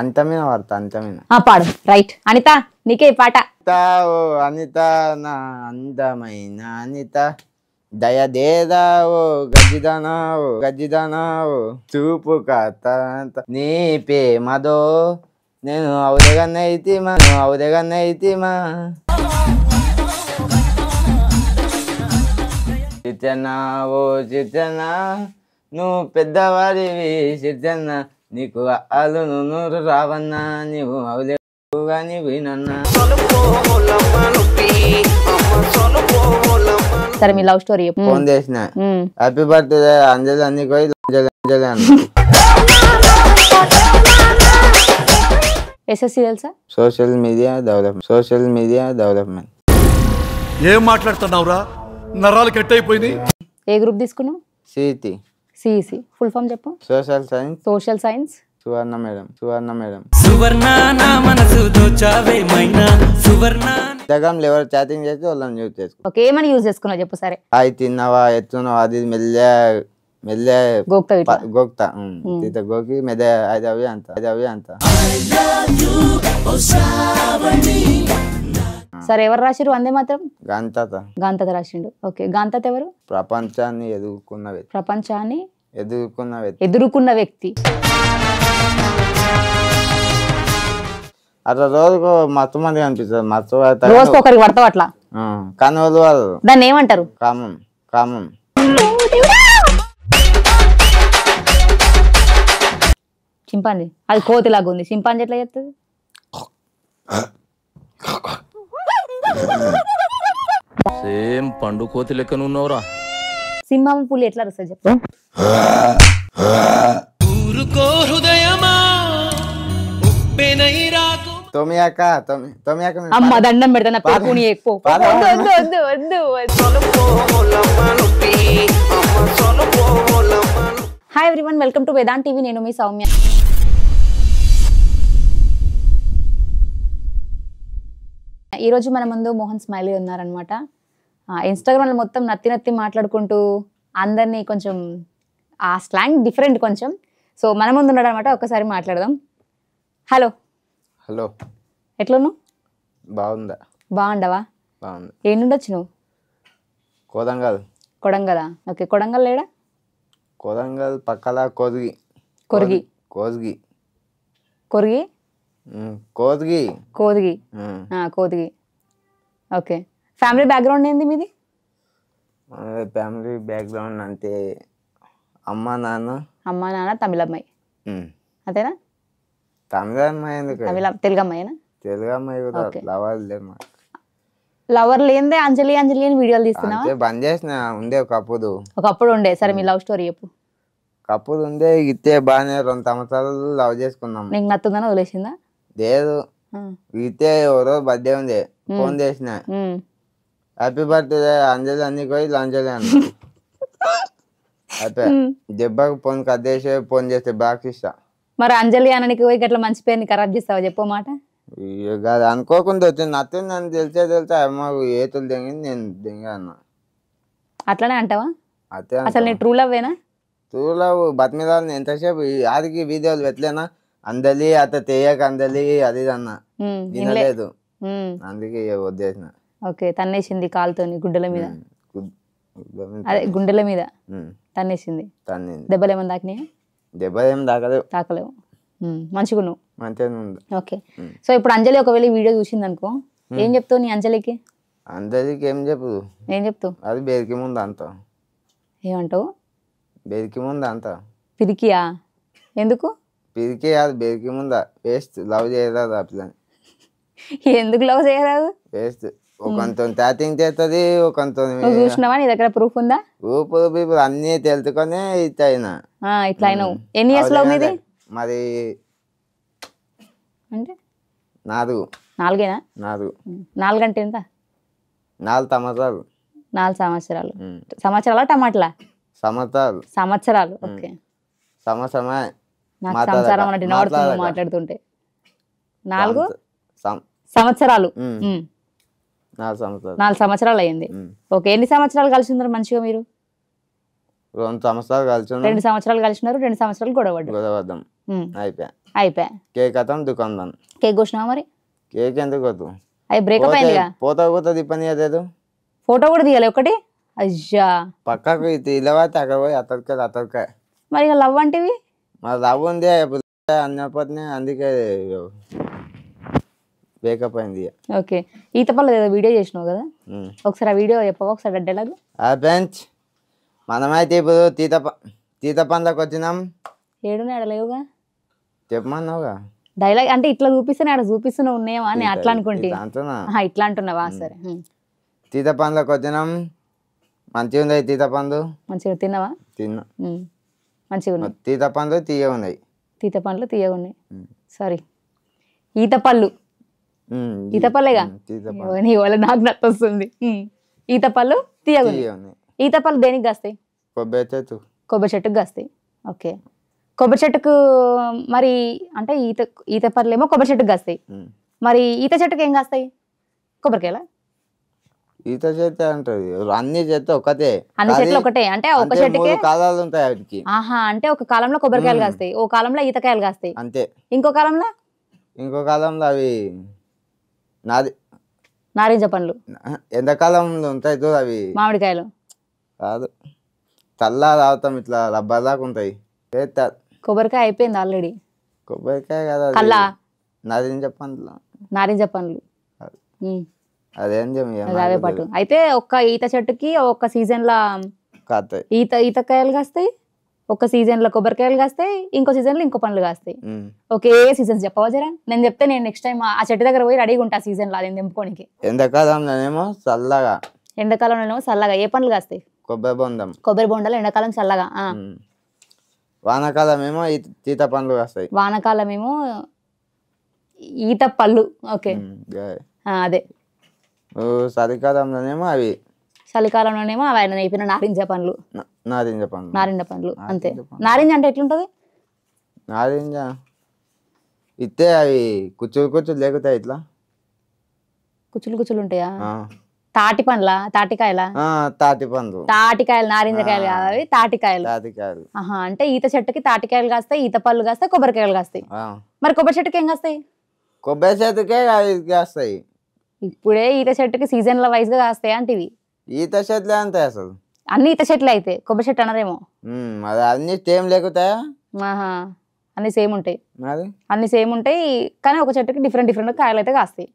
అంతమైన వార్త అంతమైన ఆ పాడు రైట్ అనిత నీకే ఈ పాట అనిత ఓ అనిత నా అందమైన అనిత దయదేదా ఓ గజ్జిదనా ఓ గజ్జిదనా ఓ చూపు కాత నీ ప్రేమదో నేను అవుదగన్నైతిమా నువ్వు అవుదగన్నైతిమా చిత్తనా ఓ చిత్తనా నువ్వు పెద్దవారివి చిత్తన్నా నీకు అలును రావన్నా నీవు అవలేవు కానీ వినన్నా సరే మీ లవ్ స్టోరీ ఫోన్ చేసిన హ్యాపీ బర్త్డే అంజలి అన్ని పోయి అన్న SSC social media development social media development ఏం మాట్లాడుతున్నావురా నరాలు కట్ అయిపోయింది ఏ గ్రూప్ తీసుకున్నావు సిటీ సిఈసి ఫుల్ ఫామ్ చెప్పు social science social science Suvarna madam Suvarna madam Suvarna నా సువర్ణ ఇన్స్టాగ్రామ్ ఎవరు చాటింగ్ చేస్తే వాళ్ళని యూజ్ చేసుకో ఓకే ఏమని యూజ్ చేసుకున్నావు చెప్పు సరే అది తిన్నావా ఎత్తున్నావా అది మెల్లె మెల్లె గోక్తా గోక్తా తీత గోకి మెదే అది అవి అంత అది అవి అంత సరే ఎవరు రాసిరు వందే మాత్రం గాంతత గాంతత రాసిండు ఓకే గాంతత ఎవరు ప్రపంచాన్ని ఎదుర్కొన్న వ్యక్తి ప్రపంచాన్ని ఎదుర్కొన్న వ్యక్తి ఎదుర్కొన్న వ్యక్తి అట్లా రోజుకు మత్తు మంది అనిపిస్తుంది మత్తు రోజుకు ఒకరికి పడతావు అట్లా కానీ వాళ్ళు దాన్ని ఏమంటారు కామం కామం చింపాంజీ అది కోతి లాగా ఉంది చింపాంజీ ఎట్లా చెప్తుంది సేమ్ పండు కోతి లెక్కన ఉన్నావురా సింహం పులి ఎట్లా రసా చెప్తా ఊరుకో హృదయమా దండం hi everyone welcome to Vedant TV నేను మీ సౌమ్య ఈరోజు మన ముందు మోహన్ స్మైలీ ఉన్నారనమాట ఇన్స్టాగ్రామ్లో మొత్తం నత్తి నత్తి మాట్లాడుకుంటూ అందరినీ కొంచెం ఆ స్లాంగ్ డిఫరెంట్ కొంచెం సో మన ముందు ఉన్నాడు అనమాట ఒకసారి మాట్లాడదాం హలో హలో ఎట్లా బాగుందా బాగుండవా బాగుంది నువ్వు కోదంగల్ కొడంగలా ఓకే కొడంగల్ లేడా కోదంగల్ పక్కల కొరిగి కొరిగి కొరిగి కోదిగి కోదిగి కోదిగి ఓకే ఫ్యామిలీ బ్యాక్గ్రౌండ్ ఏంది మీది ఫ్యామిలీ బ్యాక్గ్రౌండ్ అంటే అమ్మ నాన్న అమ్మ నాన్న తమిళ అమ్మాయి అంతేనా తమిళ అమ్మాయి ఎందుకు తమిళ తెలుగు అమ్మాయినా తెలుగు అమ్మాయి కూడా లవర్ లేదు లవర్ లేదే అంజలి అంజలి అని వీడియోలు తీస్తున్నావా బంద్ చేసిన ఉండే ఒకప్పుడు ఒకప్పుడు ఉండే సరే మీ లవ్ స్టోరీ చెప్పు ఒకప్పుడు ఉండే ఇత్తే బాగానే రెండు సంవత్సరాలు లవ్ చేసుకున్నాం నీకు నత్తుందని వదిలేసిందా లేదు ఇతే ఎవరో బర్త్డే ఉంది ఫోన్ చేసిన హ్యాపీ బర్త్డే అంజలి అన్ని పోయి లంచ్ అన్న అయితే దెబ్బకు ఫోన్ కట్ ఫోన్ చేస్తే బాక్స్ ఇష్టం మరి అంజలి అననికి పోయి ఇట్లా మంచి పేరుని ఖరాబ్ చేస్తావా చెప్పు మాట కాదు అనుకోకుండా వచ్చింది నచ్చింది నన్ను తెలిసే తెలిసే మాకు ఏతులు దిగింది నేను దిగాను అట్లానే అంటావా అసలు నీ ట్రూ లవ్ ఏనా ట్రూ లవ్ బతిమీద ఎంతసేపు ఆదికి వీడియోలు పెట్టలేనా అందలి అత తేయక అందలి అది అన్న వినలేదు అందుకే వదిలేసిన ఓకే తన్నేసింది కాలుతోని గుడ్డల మీద అదే గుండెల మీద తన్నేసింది తన్నింది దెబ్బలు ఏమైనా తాకినాయా దెబ్బలు ఏం తాకలేవు తాకలేవు మంచిగా నువ్వు మంచిగా ఓకే సో ఇప్పుడు అంజలి ఒకవేళ వీడియో చూసింది అనుకో ఏం చెప్తావు నీ అంజలికి అంజలికి ఏం చెప్పదు ఏం చెప్తావు అది బెదికి ముందు అంత ఏమంటావు బెదికి ముందు అంత పిరికియా ఎందుకు పిరికి కాదు బెరికి ముందా వేస్ట్ లవ్ చేయరాదు ఆ పిల్లని ఎందుకు లవ్ చేయరాదు వేస్ట్ ఒకంతో ట్యాటింగ్ చేస్తుంది ఒకంతో చూసినావా నీ దగ్గర ప్రూఫ్ ఉందా ప్రూఫ్ ఇప్పుడు అన్ని తెలుసుకొని ఇట్లా అయినా ఇట్లా అయినావు ఎన్ని ఇయర్స్ లవ్ మీది మరి అంటే నాలుగు నాలుగేనా నాలుగు నాలుగు అంటే ఎంత నాలుగు సంవత్సరాలు నాలుగు సంవత్సరాలు సంవత్సరాలా టమాటలా సంవత్సరాలు సంవత్సరాలు ఓకే సంవత్సరమే సంసారం అన్నట్టు మాట్లాడుతుంటే నాలుగు సంవత్సరాలు నాలుగు సంవత్సరాలు అయింది ఓకే ఎన్ని సంవత్సరాలు కలిసి ఉన్నారు మంచిగా మీరు రెండు సంవత్సరాలు కలిసి రెండు సంవత్సరాలు కలిసినారు రెండు సంవత్సరాలు గొడవడ్డు గొడవద్దాం అయిపోయా అయిపోయా కేక్ అతం దుకాణం కేక్ కూర్చున్నావా మరి కేక్ ఎందుకు వద్దు అది బ్రేకప్ అయింది పోతా పోతా తిప్పని అదేదు ఫోటో కూడా తీయాలి ఒకటి అయ్యా పక్కకు ఇలా అక్కడ పోయి అతడికే అతడికే మరి ఇక లవ్ అంటేవి మరి లవ్ ఉంది అన్నప్పటినే అందుకే బ్రేకప్ అయింది ఓకే ఈత పర్లేదు ఏదో వీడియో చేసినావు కదా ఒకసారి ఆ వీడియో చెప్పవా ఒకసారి అడ్డేలాగా ఆ బెంచ్ మనమైతే ఇప్పుడు తీత తీత పండ్లకు వచ్చినాం ఏడు అడలేవుగా చెప్పమన్నావుగా డైలాగ్ అంటే ఇట్లా చూపిస్తే ఆడ చూపిస్తూనే ఉన్నాయా అని అట్లా అనుకుంటే ఇట్లా అంటున్నావా సరే తీత పండ్లకు వచ్చినాం మంచిగా ఉంది తీత పండు మంచిగా తిన్నావా తిన్నా మంచిగా ఉన్నాయి తీత పండ్లు తీయ ఉన్నాయి తీత పండ్లు తీయగా ఉన్నాయి సారీ ఈత పళ్ళు ఈత పళ్ళేగా నీ వల్ల నాకు నత్తొస్తుంది ఈత పళ్ళు తీయగా ఉన్నాయి ఈత పళ్ళు దేనికి కాస్తాయి కొబ్బరి చెట్టు కొబ్బరి చెట్టుకు కాస్తాయి ఓకే కొబ్బరి చెట్టుకు మరి అంటే ఈత ఈత ఏమో కొబ్బరి చెట్టుకు కాస్తాయి మరి ఈత చెట్టుకు ఏం కాస్తాయి కొబ్బరికాయలా ఈత చెట్టే అంటది అన్ని చెట్లు ఒకటే అన్ని చెట్లు ఒకటే అంటే ఒక చెట్టుకే కాలాలు ఉంటాయి వాటికి ఆహా అంటే ఒక కాలంలో కొబ్బరికాయలు కాస్తాయి ఓ కాలంలో ఈతకాయలు కాస్తాయి అంతే ఇంకో కాలంలో ఇంకో కాలంలో అవి నాది నారింజ పండ్లు ఎండాకాలంలో ఉంటాయి అవి మామిడికాయలు కాదు తల్ల తాగుతాం ఇట్లా రబ్బర్ దాకా ఉంటాయి కొబ్బరికాయ అయిపోయింది ఆల్రెడీ కొబ్బరికాయ కదా నారింజ పండ్లు నారింజ పండ్లు అదే పట్టు అయితే ఒక్క ఈత చెట్టుకి ఒక్క సీజన్ లా ఈత ఈతకాయలు కాస్తాయి ఒక సీజన్ లో కొబ్బరికాయలు కాస్తాయి ఇంకో సీజన్ లో ఇంకో పండ్లు కాస్తాయి ఒకే సీజన్ చెప్పవా జరా నేను చెప్తే నేను నెక్స్ట్ టైం ఆ చెట్టు దగ్గర పోయి రెడీగా ఉంటా సీజన్ లో అదే తెంపుకోనికి ఎండాకాలంలోనేమో చల్లగా ఎండాకాలంలోనేమో చల్లగా ఏ పండ్లు కాస్తాయి కొబ్బరి బొండం కొబ్బరి బొండాలు ఎండాకాలం చల్లగా వానకాలం ఏమో ఈత పండ్లు కాస్తాయి వానకాలం ఏమో ఈత పళ్ళు ఓకే అదే చలికాలంలోనేమో అవి చలికాలంలోనేమో అవి ఆయన నేపిన నారింజ పండ్లు నారింజ పండ్లు నారింజ పండ్లు అంతే నారింజ అంటే ఎట్లుంటది నారింజ ఇస్తే అవి కుచ్చులు కుచ్చులు లేకుతాయి ఇట్లా కుచ్చులు కుచ్చులు ఉంటాయా తాటి పండ్ల తాటికాయల తాటి పండ్లు తాటికాయలు నారింజకాయలు కాదు అవి తాటికాయలు తాటికాయలు అంటే ఈత చెట్టుకి తాటికాయలు కాస్తాయి ఈత పళ్ళు కాస్తాయి కొబ్బరికాయలు కాస్తాయి మరి కొబ్బరి చెట్టుకి ఏం కాస్తాయి కొబ్బరి చెట్టుకే కాస్తాయి ఇప్పుడే ఈత చెట్టుకి సీజన్ల వైజ్ గా కాస్తాయి అంటే ఈత చెట్లే అంతే అసలు అన్ని ఈత చెట్లు అయితే కొబ్బరి చెట్టు అనరేమో అది అన్ని సేమ్ లేకుతాయా అన్ని సేమ్ ఉంటాయి అన్ని సేమ్ ఉంటాయి కానీ ఒక చెట్టుకి డిఫరెంట్ డిఫరెంట్ కాయలు అయితే కాస్తాయి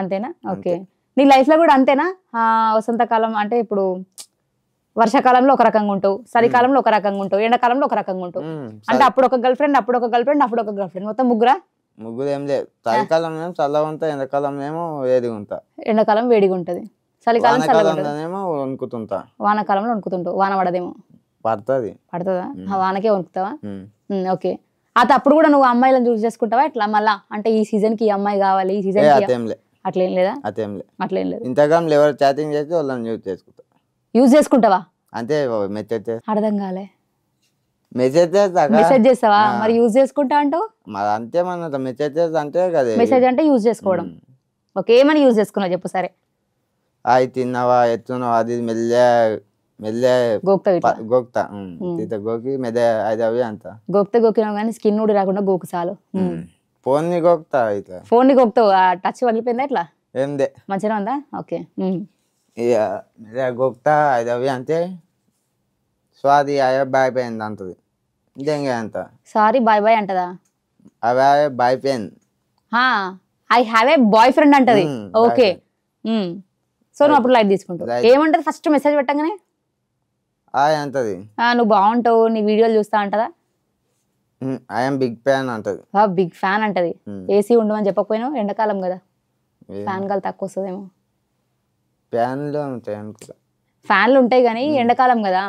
అంతేనా ఓకే నీ లైఫ్ లో కూడా అంతేనా వసంతకాలం అంటే ఇప్పుడు వర్షాకాలంలో ఒక రకంగా ఉంటావు చలికాలంలో ఒక రకంగా ఉంటావు ఎండాకాలంలో ఒక రకంగా ఉంటావు అంటే అప్పుడు ఒక గర్ల్ ఫ్రెండ్ అప్పుడు ఒక గర్ల్ ఫ్రెండ్ అప్పుడు ఒక గర్ల్ ఫ్రెండ్ మొత్తం ముగ్గురా ముగ్గురు ఏం లేదు చలికాలం ఏమో చల్లగా ఉంటా ఎండాకాలం ఏమో వేడిగా ఉంటా ఎండాకాలం వేడిగా ఉంటది చలికాలం చల్లగానేమో వణుకుతుంటా వానాకాలంలో వణుకుతుంటావు వాన పడదేమో పడుతుంది పడుతుందా వానకే వణుకుతావా ఓకే అత అప్పుడు కూడా నువ్వు అమ్మాయిలను చూస్ చేసుకుంటావా ఇట్లా మళ్ళా అంటే ఈ సీజన్ కి అమ్మాయి కావాలి ఈ సీజన్ అట్లేం లేదా అట్లేం లేదు అట్లేం లేదు ఇంతకాలం ఎవరు చాటింగ్ చేస్తే వాళ్ళని యూజ్ చేసుకుంటా యూజ్ చేసుకుంటావా అంతే మెచ్చేది అర్థం కాలే మెసేజ్ చేస్తా మెసేజ్ చేస్తావా మరి యూజ్ చేసుకుంటా అంటావు మరి అంతే మన మెసేజ్ చేస్తా అంటే కదా మెసేజ్ అంటే యూజ్ చేసుకోవడం ఓకే ఏమని యూజ్ చేసుకున్నావు చెప్పు సరే అవి తిన్నావా ఎత్తున్నావా అది మెల్లె మెల్లె గోక్త గోక్త తీత గోకి మెదే అది అవి అంత గోక్త గోకినావు కానీ స్కిన్ ఊడి రాకుండా గోకు చాలు ఫోన్ ని గోక్తా అయితే ఫోన్ ని గోక్తావు ఆ టచ్ పగిలిపోయిందా ఇట్లా ఏందే మంచిగా ఉందా ఓకే ఇక మెదే గోక్తా అది అవి అంతే స్వాది అయ్యా బాయ్ పోయింది అంతది అంత సారీ బాయ్ బాయ్ అంటదా bye pain I have a boyfriend అంటది ఓకే hmm, సో hmm. నువ్వు అప్పుడు లైట్ తీసుకుంటావు ఏమంటది ఫస్ట్ మెసేజ్ పెట్టగానే నువ్వు బాగుంటావు నీ వీడియోలు చూస్తా అంటదా ఐఎమ్ బిగ్ ఫ్యాన్ అంటది బిగ్ ఫ్యాన్ అంటది ఏసీ hmm. ఉండమని చెప్పకపోయినా ఎండాకాలం కదా ఫ్యాన్ గాలి తక్కువ వస్తుందేమో ఫ్యాన్లు ఫ్యాన్లు ఉంటాయి కానీ ఎండాకాలం కదా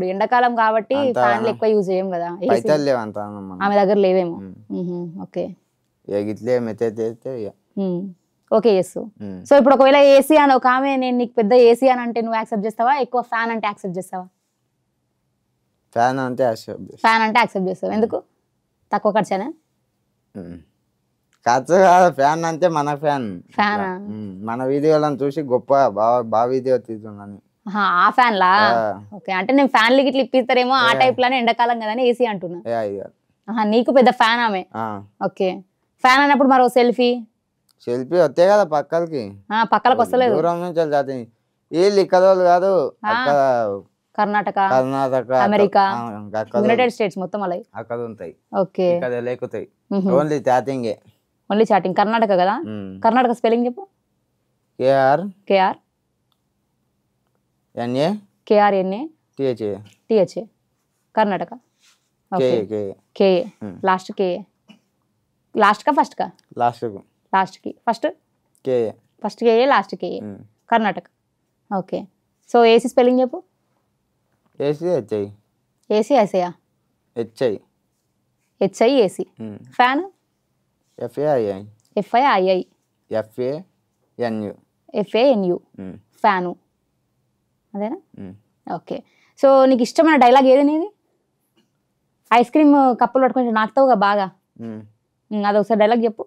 ఇప్పుడు ఎండాకాలం కాబట్టి ఫ్యాన్లు ఎక్కువ యూజ్ చేయం కదా ఆమె దగ్గర లేవేమో ఓకే గిట్లే ఓకే చేస్తూ సో ఇప్పుడు ఒకవేళ ఏసీ అని ఒక ఆమె నేను నీకు పెద్ద ఏసీ అని అంటే నువ్వు యాక్సెప్ట్ చేస్తావా ఎక్కువ ఫ్యాన్ అంటే యాక్సెప్ట్ చేస్తావా ఫ్యాన్ అంటే ఫ్యాన్ అంటే యాక్సెప్ట్ చేస్తావు ఎందుకు తక్కువ ఖర్చేనా ఖర్చు కాదు ఫ్యాన్ అంటే మన ఫ్యాన్ ఫ్యాన్ మన వీడియోలను చూసి గొప్ప బాగా బాగా వీడియో తీస్తున్నాను ఆ ఫ్యాన్ లా ఓకే అంటే నేను ఫ్యాన్ ఫ్యాన్లు గిట్ల ఇప్పిస్తారేమో ఆ టైప్ లానే ఎండాకాలం కదా ఏసీ అంటున్నా నీకు పెద్ద ఫ్యాన్ ఆమె ఓకే ఫ్యాన్ అన్నప్పుడు మరో సెల్ఫీ సెల్ఫీ వస్తే కదా పక్కలకి పక్కలకి వస్తలేదు దూరం నుంచి వీళ్ళు ఇక్కడ కాదు Karnataka Karnataka America United States మొత్తం అలా అక్కడ ఉంటాయి ఓకే ఇక్కడ లేకుతాయి only chatting only chatting Karnataka కదా కర్ణాటక స్పెల్లింగ్ చెప్పు KR KR NA KRNA THA THA Karnataka okay KA last KA లాస్ట్కా ఫస్ట్కా లాస్ట్ లాస్ట్కి first KA first KA last KA Karnataka okay so AC spelling చెప్పు ఏసీ హెచ్ఐ ఏసీ ఎస్ఐయా HI HI AC fan FAII FIII FANU FANU fan అదేనా okay so నీకు ఇష్టమైన dialogue ఏది నీది ఐస్ క్రీమ్ కప్పులు పట్టుకుని నాకుతావుగా బాగా అదొకసారి డైలాగ్ చెప్పు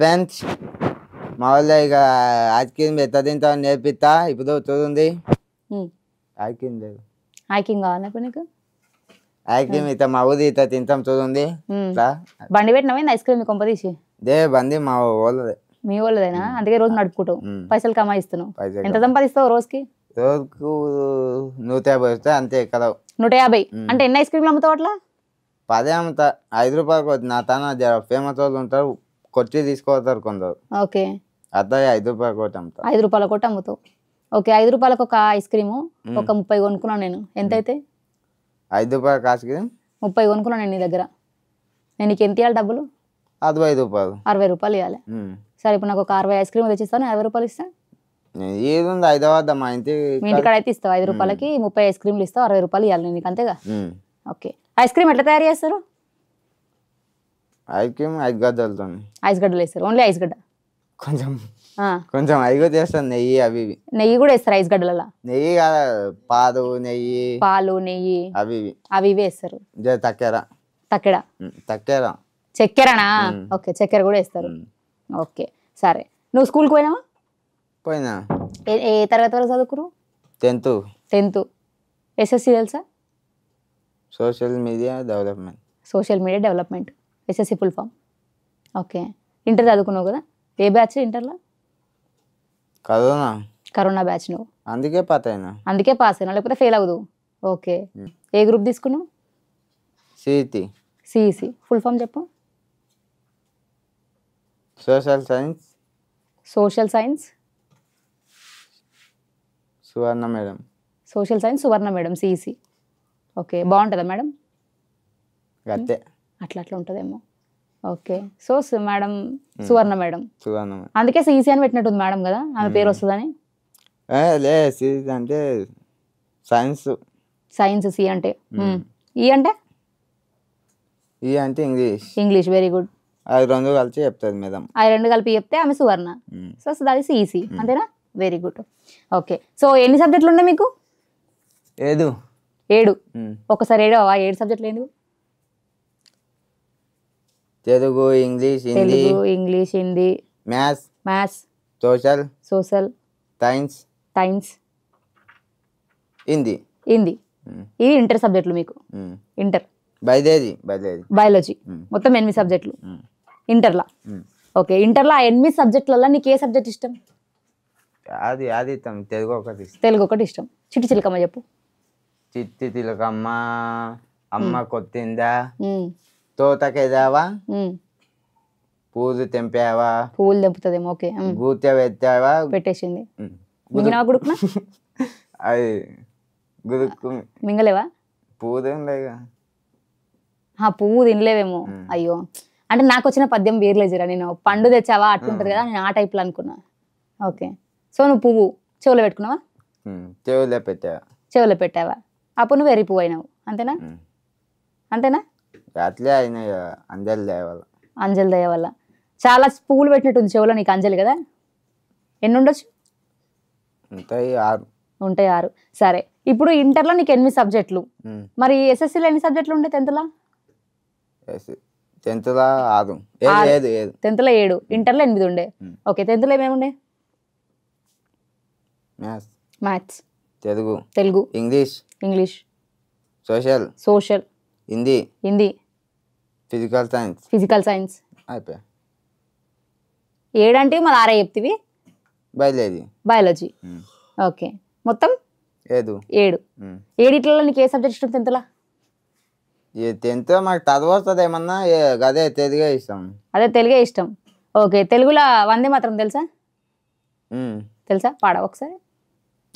ఫ్రెండ్స్ మా వాళ్ళు ఇక ఐస్ క్రీమ్ ఎత్త తింటా నేర్పిస్తా ఇప్పుడు చూడండి ఐస్ క్రీమ్ లేదు ఐస్ క్రీమ్ కావాలి ఇప్పుడు నీకు ఐస్ క్రీమ్ ఇత మా ఊది ఇత తింటాం చూడండి బండి పెట్టినమైంది ఐస్ క్రీమ్ కొంప తీసి దే బండి మా వాళ్ళదే మీ వాళ్ళదైనా అందుకే రోజు నడుపుకుంటావు పైసలు కమాయిస్తున్నావు ఎంత సంపాదిస్తావు రోజుకి రోజుకు నూట యాభై వస్తే అంతే కదా నూట యాభై అంటే ఎన్ని ఐస్ క్రీమ్లు అమ్ముతావు అట్లా పదే అమ్ముతా ఐదు రూపాయలకు నా తన ఫేమస్ వాళ్ళు ఉంటారు కొట్టి తీసుకుపోతారు కొందరు ఓకే అట్లా ఐదు రూపాయల కొట్టి అమ్ముతా ఐదు రూపాయల కొట్టి అమ్ముతావు ఓకే ఐదు రూపాయలకు ఒక ఐస్ క్రీమ్ ఒక ముప్పై కొనుక్కున్నాను నేను ఎంత అయితే ఐదు రూపాయలకు ఐస్ క్రీమ్ ముప్పై కొనుక్కున్నాను నేను నీ దగ్గర నేను నీకు ఎంత ఇవ్వాలి డబ్బులు అరవై రూపాయలు అరవై రూపాయలు ఇవ్వాలి సరే ఇప్పుడు నాకు ఒక అరవై ఐస్ క్రీమ్ తెచ్చిస్తాను అరవై రూపాయలు ఇస్తాను ఏదుంది హైదరాబాద్ మా ఇంటి మీ ఇంటికాడ అయితే ఇస్తావు ఐదు రూపాయలకి ముప్పై ఐస్ క్రీమ్లు ఇస్తావు అరవై రూపాయలు ఇవ్వాలి నీకు అంతేగా ఓకే ఐస్ క్రీమ్ ఎట్లా తయారు చేస్తారు ఐస్ క్రీమ్ ఐస్ గడ్డలతో ఐస్ గడ్డలు వేస్తారు ఓన్లీ ఐస్ గడ్డ కొంచెం కొంచెం అవి కూడా చేస్తాను నెయ్యి అవి నెయ్యి కూడా వేస్తారు ఐస్ గడ్డలలో నెయ్యి కాదు పాదు నెయ్యి పాలు నెయ్యి అవి అవి ఇవి వేస్తారు తక్కెర తక్కెడ తక్కేరా చెక్కరనా ఓకే చక్కెర కూడా వేస్తారు ఓకే సరే నువ్వు స్కూల్కి పోయినావా పోయినా ఏ తరగతి వరకు చదువుకున్నావు టెన్త్ టెన్త్ ఎస్ఎస్సి తెలుసా social media development social media development SSC full form okay inter చదువుకున్నావు కదా ఏ బ్యాచ్ ఇంటర్లో కరోనా కరోనా బ్యాచ్ నువ్వు అందుకే పాస్ అయినా అందుకే పాస్ అయినా లేకపోతే ఫెయిల్ అవ్వదు ఓకే ఏ గ్రూప్ తీసుకున్నావు సిఈసి సిఈసి ఫుల్ ఫామ్ చెప్పు social science social science Suvarna madam social science Suvarna madam CEC okay బాగుంటుందా మేడం అంతే అట్లా అట్లా ఉంటుందేమో okay so madam Suvarna madam Suvarna అందుకే సిఈసి అని పెట్టినట్టుంది మేడం కదా ఆమె పేరు వస్తుందని లే అంటే సైన్స్ సైన్స్ సి అంటే ఈ అంటే ఈ అంటే ఇంగ్లీష్ ఇంగ్లీష్ వెరీ గుడ్ అది రెండు కలిసి చెప్తుంది మేడం అది రెండు కలిపి చెప్తే ఆమె Suvarna so so that is easy అంతేనా వెరీ గుడ్ ఓకే సో ఎన్ని సబ్జెక్టులు ఉన్నాయి మీకు ఏడు ఏడు ఒకసారి ఏడు ఆ ఏడు సబ్జెక్టులు ఏంటి Telugu English Hindi English Hindi maths maths social social science science Hindi Hindi ఇవి ఇంటర్ సబ్జెక్టులు మీకు ఇంటర్ బయాలజీ బయాలజీ బయాలజీ మొత్తం ఎనిమిది సబ్జెక్టులు ఇంటర్లా ఓకే ఇంటర్లో ఆ ఎనిమిది సబ్జెక్టులలో నీకు ఏ సబ్జెక్ట్ ఇష్టం అది అది తెలుగు ఒకటి తెలుగు ఒకటి ఇష్టం చిట్టి చిలకమ్మ చెప్పు చిట్టి చిలకమ్మ అమ్మ కొత్తిందా తోతకేదావా పూలు తెంపావా పూలు తెంపుతుందేమో ఓకే గూత పెట్టావా పెట్టేసింది మింగినావా గుడుకునా అది గుడుకు మింగలేవా పువ్వు తినలేగా పువ్వు తినలేవేమో అయ్యో అంటే నాకు వచ్చిన పద్యం వేర్లే జరా నేను పండు తెచ్చావా అట్లుంటది కదా నేను ఆ టైప్లో అనుకున్నా ఓకే సో నువ్వు పువ్వు చెవులో పెట్టుకున్నావా చెవులో పెట్టావా చెవులో పెట్టావా అప్పుడు నువ్వు ఎరి పువ్వు అయినావు అంతేనా అంతేనా అట్లే అంజలి అంజలి దయ వల్ల చాలా పువ్వులు పెట్టినట్టుంది చెవులో నీకు అంజలి కదా ఎన్ని ఉండొచ్చు ఉంటాయి ఆరు ఉంటాయి ఆరు సరే ఇప్పుడు ఇంటర్లో నీకు ఎనిమిది సబ్జెక్టులు మరి ఎస్ఎస్సీలో ఎన్ని సబ్జెక్టులు ఉంటాయి టెన్త్లో టెన్త్లో ఆదు ఏదు ఏదు టెన్త్లో ఏడు ఇంటర్లో ఎనిమిది ఉండే ఓకే టెన్త్లో ఏమేముండే maths maths Telugu Telugu English English social social Hindi Hindi physical science physical science అయిపోయా ఏడంటే మళ్ళీ ఆరే చెప్తివి బయాలజీ బయాలజీ ఓకే మొత్తం ఏడు ఏడు ఏడిట్లలో నీకు ఏ సబ్జెక్ట్ ఇష్టం టెన్త్లో టెన్త్ మాకు చదువు వస్తుంది ఏమన్నా అదే తెలుగే ఇష్టం అదే తెలుగే ఇష్టం ఓకే తెలుగులో వందే మాత్రం తెలుసా తెలుసా పాడ ఒకసారి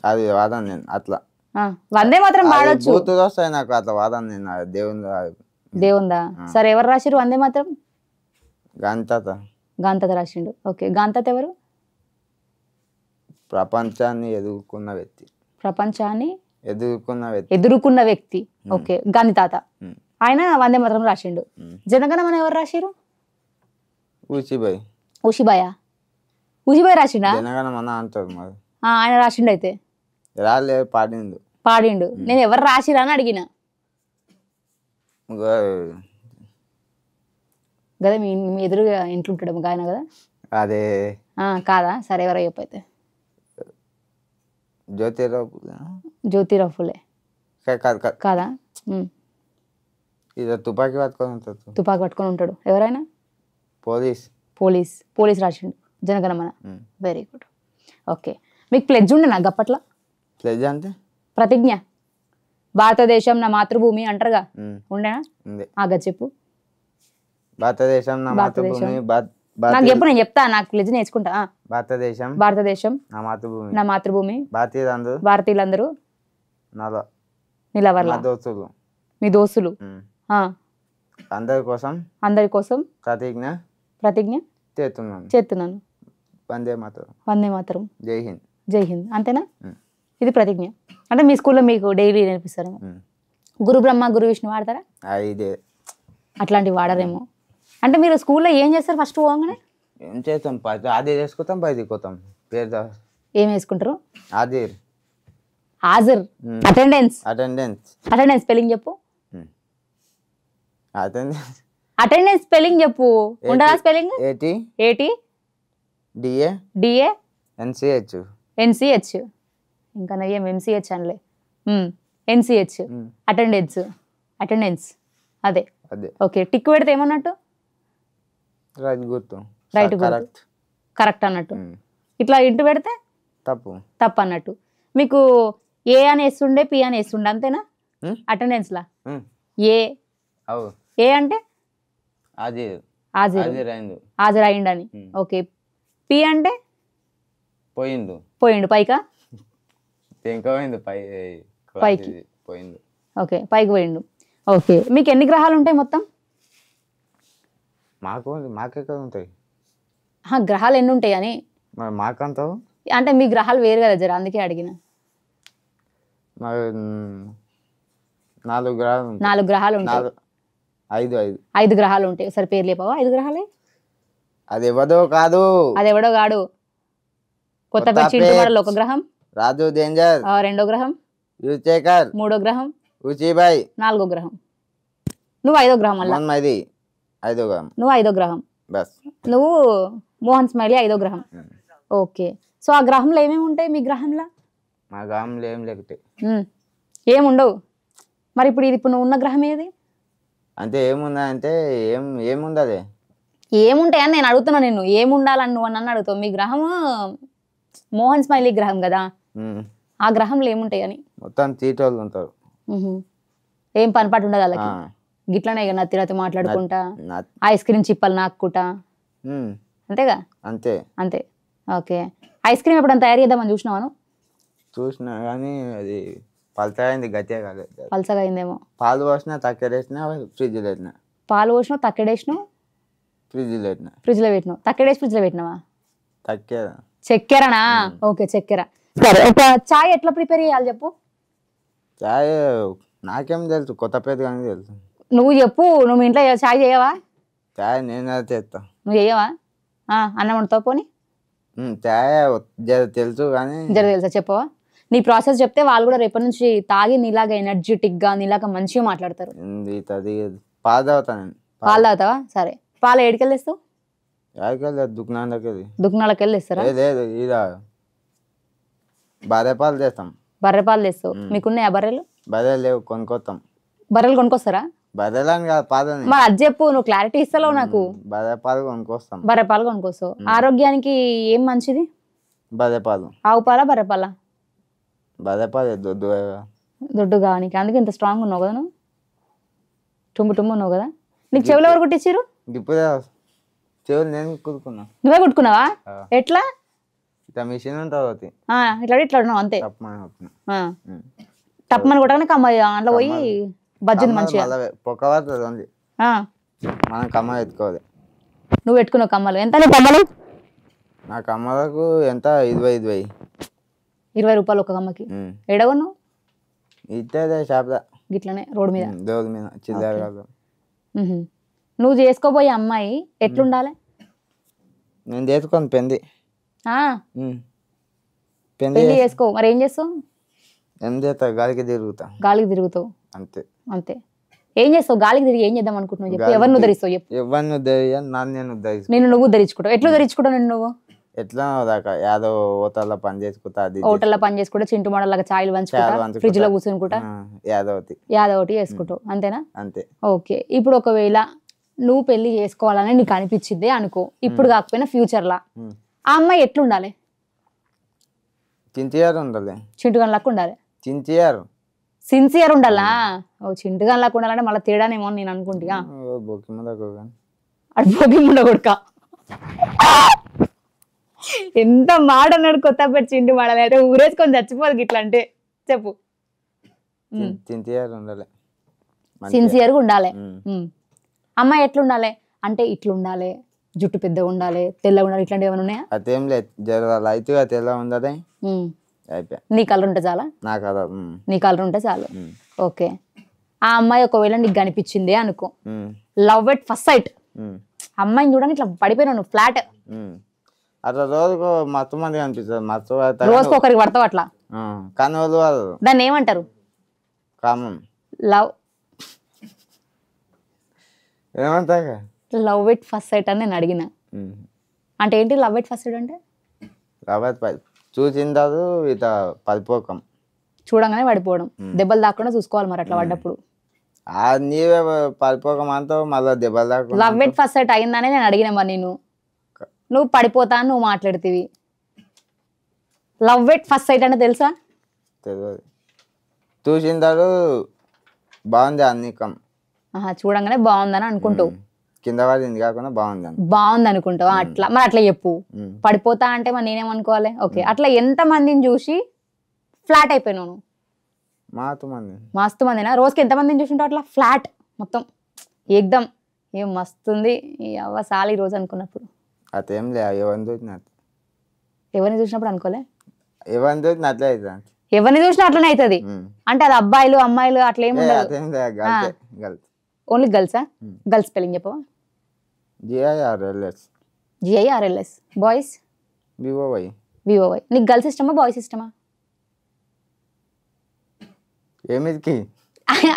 అది వాదన నేను అట్లా వందే మాత్రం పాడొచ్చు బూతులు వస్తాయి నాకు అట్లా వాదన నేను దేవుందా దేవుందా సరే ఎవరు రాసిరు వందే మాత్రం గాంతత గాంతత రాసిండు ఓకే గాంతత ఎవరు ప్రపంచాన్ని ఎదుర్కొన్న వ్యక్తి ప్రపంచాన్ని ఎదుర్కొన్న వ్యక్తి ఎదుర్కొన్న వ్యక్తి ఓకే గాంధీ తాత ఆయన వందే మాత్రం రాసిండు జనగణమన ఎవరు రాసిరు ఊషిబాయ్ ఊషిబాయా ఊషిబాయ్ రాసిండా జనగణమన అంటారు ఆయన రాసిండు అయితే రాలే పాడిండు పాడిండు నేను ఎవరు రాసిరా అని అడిగిన కదా మీ మీ ఎదురుగా ఇంట్లో ఉంటాడు ఆయన కదా అదే కాదా సరే ఎవరో చెప్పైతే జ్యోతిరావు జ్యోతిరావు ఫులే కాదా ఇది తుపాకీ పట్టుకొని ఉంటాడు తుపాకీ పట్టుకొని ఉంటాడు ఎవరైనా పోలీస్ పోలీస్ పోలీస్ రాసిండు జనగణమన వెరీ గుడ్ ఓకే మీకు ప్లెడ్జ్ ఉండే నాకు అప్పట్లో ప్లెడ్జ్ అంటే ప్రతిజ్ఞ భారతదేశం నా మాతృభూమి అంటారుగా ఉండేనా ఆగా చెప్పు భారతదేశం నా మాతృభూమి నాకు చెప్పు నేను చెప్తా నాకు ప్లెజ్ నేర్చుకుంటా భారతదేశం భారతదేశం నా మాతృభూమి నా మాతృభూమి భారతీయులందరూ భారతీయులందరూ నిలవర్ల దోస్తులు మీ దోస్తులు అందరి కోసం అందరి కోసం ప్రతిజ్ఞ ప్రతిజ్ఞ చేస్తున్నాను చేస్తున్నాను వందే మాతరం వందే మాతరం జై హింద్ జై హింద్ అంతేనా ఇది ప్రతిజ్ఞ అంటే మీ స్కూల్లో మీకు డైలీ నేర్పిస్తారు గురు బ్రహ్మ గురు విష్ణు వాడతారా ఇదే అట్లాంటివి వాడరేమో అంటే మీరు స్కూల్లో ఏం చేస్తారు ఫస్ట్ పోగానే ఏం చేస్తాం అదే వేసుకుంటాం బయటికి పోతాం పేరు ఏం వేసుకుంటారు హాజర్ హాజర్ అటెండెన్స్ అటెండెన్స్ అటెండెన్స్ స్పెల్లింగ్ చెప్పు అటెండెన్స్ స్పెల్లింగ్ చెప్పు ఉండదా స్పెల్లింగ్ ఏటి ఏటి డిఏ డిఏ ఎన్సిహెచ్ ఎన్సిహెచ్ ఇంకా నయ్యం ఎంసిహెచ్ అనలే ఎన్సిహెచ్ అటెండెన్స్ అటెండెన్స్ అదే అదే ఓకే టిక్ పెడితే ఏమన్నట్టు రైట్ గుర్తు రైట్ కరెక్ట్ కరెక్ట్ అన్నట్టు hmm. ఇట్లా ఇంటి పెడితే తప్పు తప్పు అన్నట్టు మీకు ఏ అని వేస్తుండే పి అని వేస్తుండే అంతేనా అటెండెన్స్ hmm? లా ఏ hmm. ఏ అంటే అని ఓకే పి అంటే పోయిండు పోయిండు పైకా పైకి పోయిండు ఓకే పైకి పోయిండు ఓకే మీకు ఎన్ని గ్రహాలు ఉంటాయి మొత్తం మాకు మాకే ఉంటాయి గ్రహాలు ఎన్ని ఉంటాయి అని మాకంత అంటే మీ గ్రహాలు వేరు కదా జర అందుకే అడిగిన నాలుగు గ్రహాలు నాలుగు గ్రహాలు ఉంటాయి ఐదు ఐదు ఐదు గ్రహాలు ఉంటాయి సరే పేరు లేపావా ఐదు గ్రహాలే అది ఎవడో కాదు అది ఎవడో కాడు కొత్త ఒక గ్రహం రాజు డేంజర్ రెండో గ్రహం యుచేకర్ మూడో గ్రహం ఉచిబాయ్ నాలుగో గ్రహం నువ్వు ఐదో గ్రహం అలా ఇది ఐదో గ్రహం నువ్వు ఐదో గ్రహం బస్ నువ్వు మోహన్ స్మైలి ఐదో గ్రహం ఓకే సో ఆ గ్రహంలో ఏమేమి ఉంటాయి మీ గ్రహంలో మా గ్రహంలో ఏం లేకపోతే ఏముండవు మరి ఇప్పుడు ఇది ఇప్పుడు నువ్వు ఉన్న గ్రహం ఏది అంటే ఏముందా అంటే ఏం ఏముంది అదే ఏముంటాయని నేను అడుగుతున్నా నేను ఏముండాలని నువ్వు అని అడుగుతావు మీ గ్రహం మోహన్ స్మైలీ గ్రహం కదా ఆ గ్రహంలో ఏముంటాయని మొత్తం తీటోళ్ళు ఉంటారు ఏం పని పాటు ఉండదు అలా గిట్లనే కదా నత్తిరతి మాట్లాడుకుంటా ఐస్ క్రీమ్ చిప్పలు నాక్కుంటా అంతేగా అంతే అంతే ఓకే ఐస్ క్రీమ్ ఎప్పుడైనా తయారు చేద్దామని చూసినావాను చూసినా కానీ అది పలసగైంది గట్టిగా కాదు పలసగా అయిందేమో పాలు పోసిన ఫ్రిడ్జ్ ఫ్రిడ్జ్లో పెట్టిన పాలు పోసిన ఫ్రిడ్జ్ ఫ్రిడ్జ్లో పెట్టిన ఫ్రిడ్జ్లో పెట్టినావు ఫ్రిడ్జ్ ఫ్రిడ్జ్లో పెట్టినావా తక్కేదా చక్కెరనా ఓకే చక్కెర సరే ఒక చాయ్ ఎట్లా ప్రిపేర్ చేయాలి చెప్పు చాయ్ నాకేం తెలుసు కొత్త పేద కానీ తెలుసు నువ్వు చెప్పు నువ్వు ఇంట్లో చాయ్ చేయవా చాయ్ నేను చేస్తా నువ్వు చేయవా అన్నం వండుతావు పోనీ చాయ్ తెలుసు కానీ జర తెలుసా చెప్పవా నీ ప్రాసెస్ చెప్తే వాళ్ళు కూడా రేపటి నుంచి తాగి నీలాగా గా నీలాగా మంచిగా మాట్లాడతారు పాలు తాగుతాను పాలు తాగుతావా సరే పాలు ఏడికి పాలు చేస్తాం బర్రె పాలు చేస్తావు మీకున్నాయా బర్రెలు లేవు బర్రెలు కొనుక్కొస్తారా నువ్వు క్లారిటీ ఇస్తావు నాకు బర్రె పాలు కొనుక్కొస్తాం బర్రె పాలు ఆరోగ్యానికి ఏం మంచిది బర్రె పాలు ఆవు పాలా బర్రె పదే పదే eh. దొడ్డు దొడ్డు కావడానికి అందుకే ఇంత స్ట్రాంగ్ ఉన్నావు కదా నువ్వు టుమ్ము టుమ్ము ఉన్నావు కదా నీకు చెవులు ఎవరు కుట్టించారు ఇప్పుడే చెవులు నేను కుట్టుకున్నా నువ్వే కుట్టుకున్నావా ఎట్లా ఇట్లా మిషన్ ఉంటుంది ఇట్లా ఇట్లా ఉన్నావు అంతే తప్పమని కొట్టగానే కమ్మ అందులో పోయి బజ్జింది మంచిగా పొక్క పడుతుంది మనం కమ్మ ఎత్తుకోవాలి నువ్వు పెట్టుకున్నావు కమ్మలు ఎంత నీ కమ్మలు నా కమ్మలకు ఎంత ఇరవై ఇరవై ఇరవై రూపాయలు ఒక కమ్మకి ఎడగను ఇట్టే షాప్ గిట్లనే రోడ్డు మీద మీద చిల్లర నువ్వు చేసుకోబోయే అమ్మాయి ఎట్లుండాలి నేను చేసుకోను పెంది పెళ్లి చేసుకో మరి ఏం చేస్తావు ఏం చేస్తావు గాలికి తిరుగుతా గాలికి తిరుగుతావు అంతే అంతే ఏం చేస్తావు గాలికి తిరిగి ఏం చేద్దాం అనుకుంటున్నావు చెప్పు ఎవరిని ఉద్ధరిస్తావు చెప్పు ఎవరిని ఉద్ధరి నేను నువ్వు ఉద్ధరించుకుంటావు ఎట్లా ధరించుకుంటావు నేను నువ్వు ఎట్లా దాకా యాదో ఓటర్ల పని చేసుకుంటా అది హోటల్లో పని చేసుకుంటా చింటు మోడల్ లాగా ఛాయలు పంచుకుంటా ఫ్రిడ్జ్ లో కూర్చునుకుంటా యాదవతి యాదవతి చేసుకుంటావు అంతేనా అంతే ఓకే ఇప్పుడు ఒకవేళ నువ్వు పెళ్లి చేసుకోవాలని నీకు అనిపించింది అనుకో ఇప్పుడు కాకపోయినా ఫ్యూచర్ లా ఆ అమ్మాయి ఎట్లుండాలి చింతియారు ఉండాలి చింటుగన్ లాగా ఉండాలి చింతియారు సిన్సియర్ ఉండాలా ఓ చింటుగన్ లాగా ఉండాలంటే మళ్ళీ తేడానేమో నేను అనుకుంటుగా బొక్కి ముందు అడుపు ముండ ఎంత మాడ అన్నాడు కొత్త చింటి మాడని అంటే ఊరేసుకొని చచ్చిపోదు ఇట్లా అంటే చెప్పు సిన్సియర్గా ఉండాలి అమ్మాయి ఎట్లుండాలి అంటే ఇట్లుండాలి జుట్టు పెద్దగా ఉండాలి తెల్లగా ఉండాలి ఇట్లాంటివి ఏమైనా ఉన్నాయా అదేం లేదు నీ కలర్ ఉంటే చాలా నా కలర్ నీ కలర్ ఉంటే చాలు ఓకే ఆ అమ్మాయి ఒకవేళ నీకు కనిపించింది అనుకో లవ్ ఎట్ ఫస్ట్ సైట్ అమ్మాయిని చూడండి ఇట్లా పడిపోయినాను ఫ్లాట్ అట్లా రోజుకు మత్తు మంది అనిపిస్తుంది మత్తు రోజు ఒకరికి పడతావు అట్లా కానీ వదలదు దాన్ని ఏమంటారు కామన్ లవ్ ఏమంటా లవ్ ఎట్ ఫస్ట్ సైట్ అని నేను అడిగిన అంటే ఏంటి లవ్ ఎట్ ఫస్ట్ సైట్ అంటే లవ్ ఎట్ చూసిన తాదు ఇత పడిపోకం చూడంగానే పడిపోవడం దెబ్బలు దాక్కుండా చూసుకోవాలి మరి అట్లా పడ్డప్పుడు నీవే పడిపోకం అంతా మళ్ళీ దెబ్బలు దాకా లవ్ ఎట్ ఫస్ట్ సైట్ అయిందనే నేను అడిగిన మరి నేను నువ్వు పడిపోతా నువ్వు మాట్లాడుతీవి లవ్ ఎట్ ఫస్ట్ సైట్ అంటే తెలుసా తెలియదు చూసిన తర్వాత బాగుంది అన్ని చూడంగానే బాగుందని అనుకుంటావు కింద పడింది కాకుండా బాగుంది బాగుంది అనుకుంటావు అట్లా మరి అట్లా చెప్పు పడిపోతా అంటే మరి నేనేమనుకోవాలి ఓకే అట్లా ఎంత మందిని చూసి ఫ్లాట్ అయిపోయినావు మాస్తు మంది మస్తు మందినా రోజుకి ఎంత మందిని అట్లా ఫ్లాట్ మొత్తం ఏకదం ఏం మస్తుంది ఈ అవ్వ సాలి రోజు అనుకున్నప్పుడు అతేం లేదు ఎవరిని చూసినా ఎవరిని చూసినప్పుడు అనుకోలే ఎవరిని చూసిన అట్లే అవుతుంది ఎవరిని చూసినా అట్లనే అవుతుంది అంటే అది అబ్బాయిలు అమ్మాయిలు అట్లా ఏమి ఓన్లీ గర్ల్సా గర్ల్స్ స్పెల్లింగ్ చెప్పవా జిఐఆర్ జిఐఆర్ఎల్ఎస్ బాయ్స్ వివోవై వివోవై నీకు గర్ల్స్ ఇష్టమా బాయ్స్ ఇష్టమా ఏమిటికి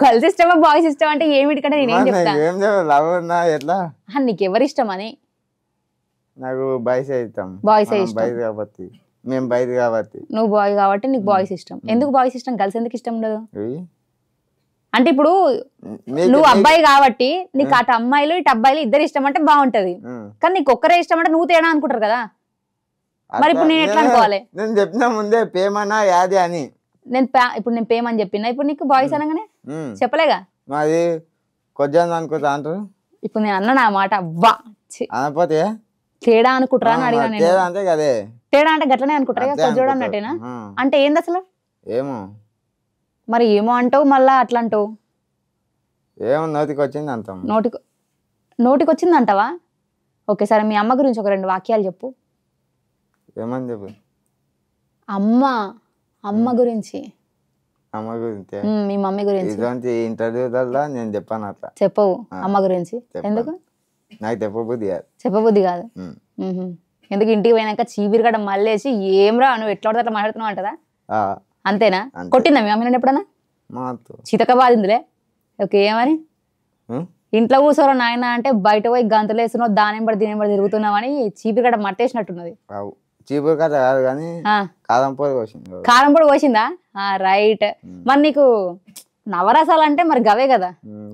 గర్ల్స్ ఇష్టమా బాయ్స్ ఇష్టం అంటే ఏమిటి కంటే నేనేం చెప్తాను ఎట్లా నీకు ఎవరు ఇష్టం అని నాకు బాయ్స్ ఇష్టం బాయ్స్ బాయ్స్ కాబట్టి మేము బాయ్స్ కాబట్టి నువ్వు బాయ్ కాబట్టి నీకు బాయ్స్ hmm. ఇష్టం ఎందుకు బాయ్స్ ఇష్టం గర్ల్స్ ఎందుకు ఇష్టం ఉండదు అంటే ఇప్పుడు నువ్వు అబ్బాయి కాబట్టి నీకు hmm. అటు అమ్మాయిలు ఇటు అబ్బాయిలు ఇద్దరు ఇష్టం అంటే బాగుంటది hmm. కానీ నీకు ఒక్కరే ఇష్టం అంటే నువ్వు తేడా అనుకుంటారు కదా మరి ఇప్పుడు నేను ఎట్లా అనుకోవాలి నేను చెప్పిన ముందే పేమనా యాది అని నేను ఇప్పుడు నేను పేమని చెప్పిన ఇప్పుడు నీకు బాయ్స్ అనగానే చెప్పలేగా మాది అనుకుంటా అంటారు ఇప్పుడు నేను అన్న నా మాట అబ్బా అనపోతే తేడా అనుకుంటారా అని అడిగా నేను. తేడా అంతే కదే తేడా అంటే గట్లనే అనుకుంటారా చూడన్నట్టేనా అంటే ఏంది అసలు ఏమో మరి ఏమో అంటావు మళ్ళా అట్లా అంటావు ఏమో నోటికి వచ్చింది నోటికి నోటికి వచ్చింది అంటావా ఓకే సరే మీ అమ్మ గురించి ఒక రెండు వాక్యాలు చెప్పు ఏమని చెప్పు అమ్మ అమ్మ గురించి అమ్మ గురించి మీ మమ్మీ గురించి ఇంటర్వ్యూ నేను చెప్పాను అట్లా చెప్పవు అమ్మ గురించి ఎందుకు నాకు చెప్పబుద్ధి కాదు చెప్పబుద్ధి కాదు ఎందుకు ఇంటికి పోయినాక చీపిరి కడ మళ్ళేసి రా నువ్వు ఎట్లా అట్లా మాట్లాడుతున్నావు అంటదా అంతేనా కొట్టిందా మీ అమ్మ ఎప్పుడన్నా చితక బాధిందిలే ఓకే ఏమని ఇంట్లో కూర్చోరా నాయన అంటే బయట పోయి గంతులు వేస్తున్నావు దాని పడి దీని పడి తిరుగుతున్నావు అని చీపిరి కడ మట్టేసినట్టున్నది చీపురు కట్ట కాదు కానీ కోసింది కోసిందా రైట్ మరి నీకు నవరసాలు అంటే మరి గవే కదా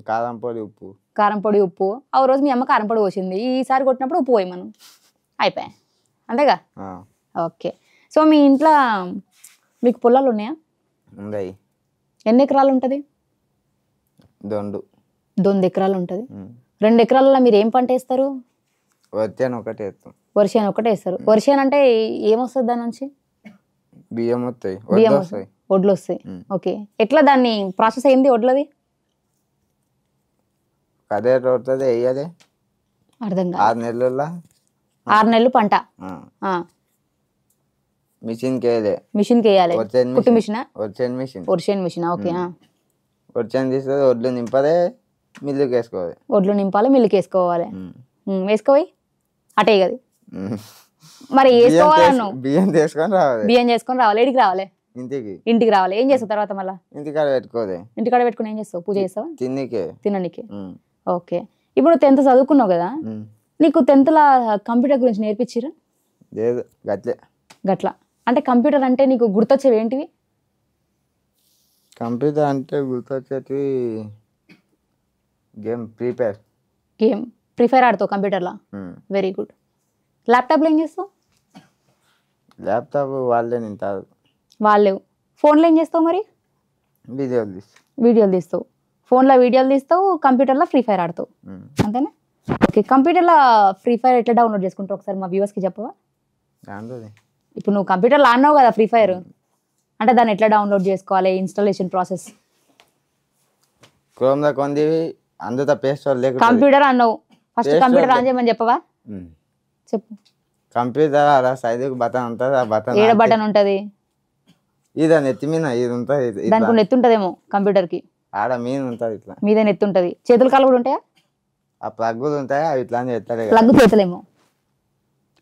కారం పొడి ఉప్పు కారం పొడి ఉప్పు ఆ రోజు మీ అమ్మ కారం పొడి పోసింది ఈసారి కొట్టినప్పుడు ఉప్పు పోయి మనం అయిపోయాయి అంతేగా ఓకే సో మీ ఇంట్లో మీకు పొలాలు ఉన్నాయా ఉన్నాయి ఎన్ని ఎకరాలు ఉంటుంది దొండు దొందు ఎకరాలు ఉంటుంది రెండు ఎకరాలలో మీరు ఏం పంట వేస్తారు వరి ఒకటి ఒకటే వేస్తాం వరి ఒకటే వేస్తారు వర్షాన్ అంటే ఏమొస్తుంది దాని నుంచి బియ్యం వస్తాయి బియ్యం వస్తాయి వడ్లు వస్తాయి ఓకే ఎట్లా దాన్ని ప్రాసెస్ అయింది వడ్లది అదే అవుతుంది అర్థం ఆరు నెలల ఆరు నెలలు పంట మిషన్ కేయాలి మిషన్ కేయాలి కుట్టు మిషన్ ఒరిచేన్ మిషన్ ఒరిచేన్ మిషన్ ఓకే ఒరిచేన్ తీస్తుంది వడ్లు నింపాలి మిల్లుకి వేసుకోవాలి వడ్లు నింపాలి మిల్లుకి వేసుకోవాలి వేసుకోవి అటే కదా మరి వేసుకోవాలను బియ్యం తీసుకొని రావాలి బియ్యం చేసుకొని రావాలి ఎడికి రావాలి ఇంటికి ఇంటికి రావాలి ఏం చేస్తావు తర్వాత మళ్ళీ ఇంటికాడ పెట్టుకోదే ఇంటికాడ పెట్టుకుని ఏం చేస్తావు పూజ చేస్తావా తిన్నకి తిననికి ఓకే ఇప్పుడు టెన్త్ చదువుకున్నావు కదా నీకు టెన్త్లో కంప్యూటర్ గురించి నేర్పించారు లేదు గట్లే గట్లా అంటే కంప్యూటర్ అంటే నీకు గుర్తొచ్చేవి ఏంటివి కంప్యూటర్ అంటే గుర్తొచ్చేటివి గేమ్ ప్రిపేర్ గేమ్ ప్రిఫైర్ ఆడతావు కంప్యూటర్లో వెరీ గుడ్ ల్యాప్టాప్లో ఏం చేస్తావు ల్యాప్టాప్ వాళ్ళే నింటారు వాళ్ళు ఫోన్లో ఏం చేస్తావు మరి వీడియోలు తీస్తావు వీడియోలు తీస్తావు ఫోన్లో వీడియోలు తీస్తావు కంప్యూటర్లో ఫ్రీ ఫైర్ ఆడుతావు అంతేనా ఓకే కంప్యూటర్లో ఫ్రీ ఫైర్ ఎట్లా డౌన్లోడ్ చేసుకుంటావు ఒకసారి మా వ్యూవర్స్కి చెప్పవా ఇప్పుడు నువ్వు కంప్యూటర్లో ఆడినావు కదా ఫ్రీ ఫైర్ అంటే దాన్ని ఎట్లా డౌన్లోడ్ చేసుకోవాలి ఇన్స్టాలేషన్ ప్రాసెస్ క్రోమ్ దాకా ఉంది పేస్ట్ కంప్యూటర్ అన్నావు ఫస్ట్ కంప్యూటర్ ఆన్ చేయమని చెప్పవా చెప్పు కంప్యూటర్ బటన్ ఉంటుంది ఆ బటన్ బటన్ ఉంటుంది ఇదా నెత్తి మీద ఇది దానికి నెత్తి ఉంటదేమో కంప్యూటర్ కి ఆడ మీద ఉంటుంది ఇట్లా మీద నెత్తి ఉంటది చేతులు కాలు కూడా ఉంటాయా ఆ ప్లగ్గులు అవి ఇట్లా చేస్తారు ప్లగ్ చేతులేమో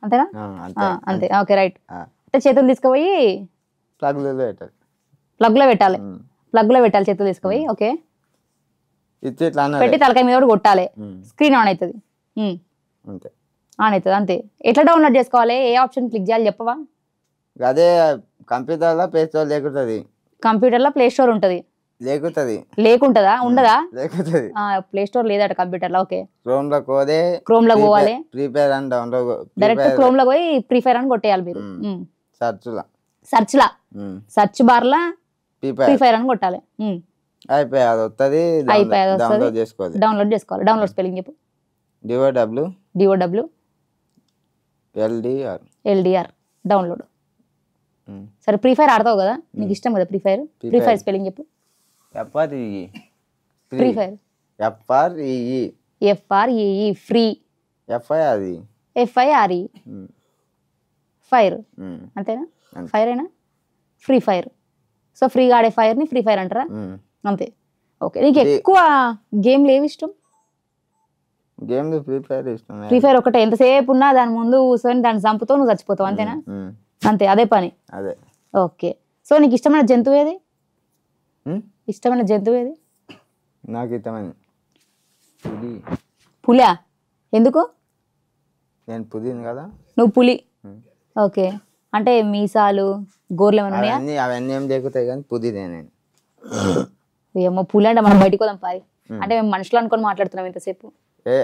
అంతేనా అంతే ఓకే రైట్ అంటే చేతులు తీసుకుపోయి ప్లగ్ పెట్టాలి ప్లగ్లో పెట్టాలి ప్లగ్లో పెట్టాలి చేతులు తీసుకుపోయి ఓకే పెట్టి తలకాయ మీద కూడా కొట్టాలి స్క్రీన్ ఆన్ అవుతుంది ఆన్ అవుతుంది అంతే ఎట్లా డౌన్లోడ్ చేసుకోవాలి ఏ ఆప్షన్ క్లిక్ చేయాలి చెప్పవా అదే కంప్యూటర్లో ప్లే స్టోర్ కంప్యూటర్ కంప్యూటర్లో ప్లే స్టోర్ ఉంటుంది లేకుంటది లేకుంటదా ఉండదా లేకుంటది ప్లే స్టోర్ లేదట కంప్యూటర్ లో ఓకే క్రోమ్ లో కోదే క్రోమ్ లో పోవాలి ప్రిపేర్ అని డౌన్లోడ్ డైరెక్ట్ క్రోమ్ లో పోయి ప్రిపేర్ అని కొట్టేయాలి మీరు సర్చ్ లా సర్చ్ లా సర్చ్ బార్ లా ప్రిపేర్ అని కొట్టాలి అయిపోయి అది వస్తుంది డౌన్లోడ్ చేసుకోవాలి డౌన్లోడ్ చేసుకోవాలి డౌన్లోడ్ స్పెల్లింగ్ చెప్పు D O W W L D R L D R download సరే ఫ్రీ ఫైర్ ఆడతావు కదా నీకు ఇష్టం కదా free fire free fire spelling చెప్పు free fire F R E E F R E E free F I R E F I R E fire అంతేనా ఫైర్ అయినా ఫ్రీ ఫైర్ సో ఫ్రీగా ఆడే ఫైర్ని ఫ్రీ ఫైర్ అంటారా అంతే ఓకే నీకు ఎక్కువ గేమ్లు ఏమి ఇష్టం గేమ్ ఫ్రీ ఫైర్ ఇష్టం ఫ్రీ ఫైర్ ఒకటే ఎంతసేపు ఉన్నా దాని ముందు కూర్చొని దాన్ని చంపుతో నువ్వు చచ్చిపోతావు అంతేనా అంతే అదే పని అదే ఓకే సో నీకు ఇష్టమైన జంతువు ఏది ఇష్టమైన జంతువు ఏది నాకు ఇష్టమైన పులి ఎందుకు నేను పులి కదా నువ్వు పులి ఓకే అంటే మీసాలు గోర్లు ఏమైనా ఉన్నాయా అవన్నీ అవన్నీ ఏం లేకుతాయి కానీ పుదిదే నేను ఏమో పులి అంటే మనం బయటకు పోదాం పారి అంటే మేము మనుషులు అనుకొని మాట్లాడుతున్నాం ఇంతసేపు ఏ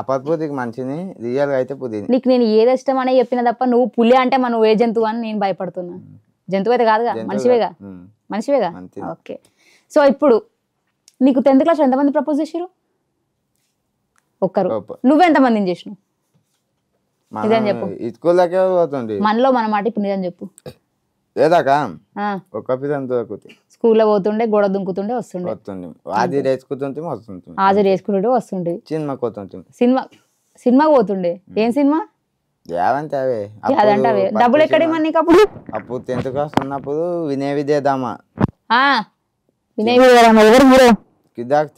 అపద్భుతికి మంచిది గా అయితే పుది నీకు నేను ఏది ఇష్టం అనే చెప్పిన తప్ప నువ్వు పులి అంటే మనం ఏ జంతువు అని నేను భయపడుతున్నా జంతువు అయితే కాదుగా మనిషివేగా మనిషివేగా ఓకే సో ఇప్పుడు నీకు టెన్త్ క్లాస్ ఎంతమంది ప్రపోజ్ చేసారు ఒక్కరు నువ్వు ఎంతమందిని చేసినావు నిజం చెప్పు మనలో మన మాట ఇప్పుడు నిజం చెప్పు ఒక్క స్కూల్లో పోతుండే గోడ దుంకుతుండే వస్తుండే వస్తుండే ఆది రేసుకుంటుంటే ఆది వస్తుండే సినిమాకి సినిమా సినిమా సినిమాకి పోతుండే ఏం సినిమా అవే అవే డబ్బులు ఎక్కడ అప్పుడు టెన్త్ వినయ విద్యదామా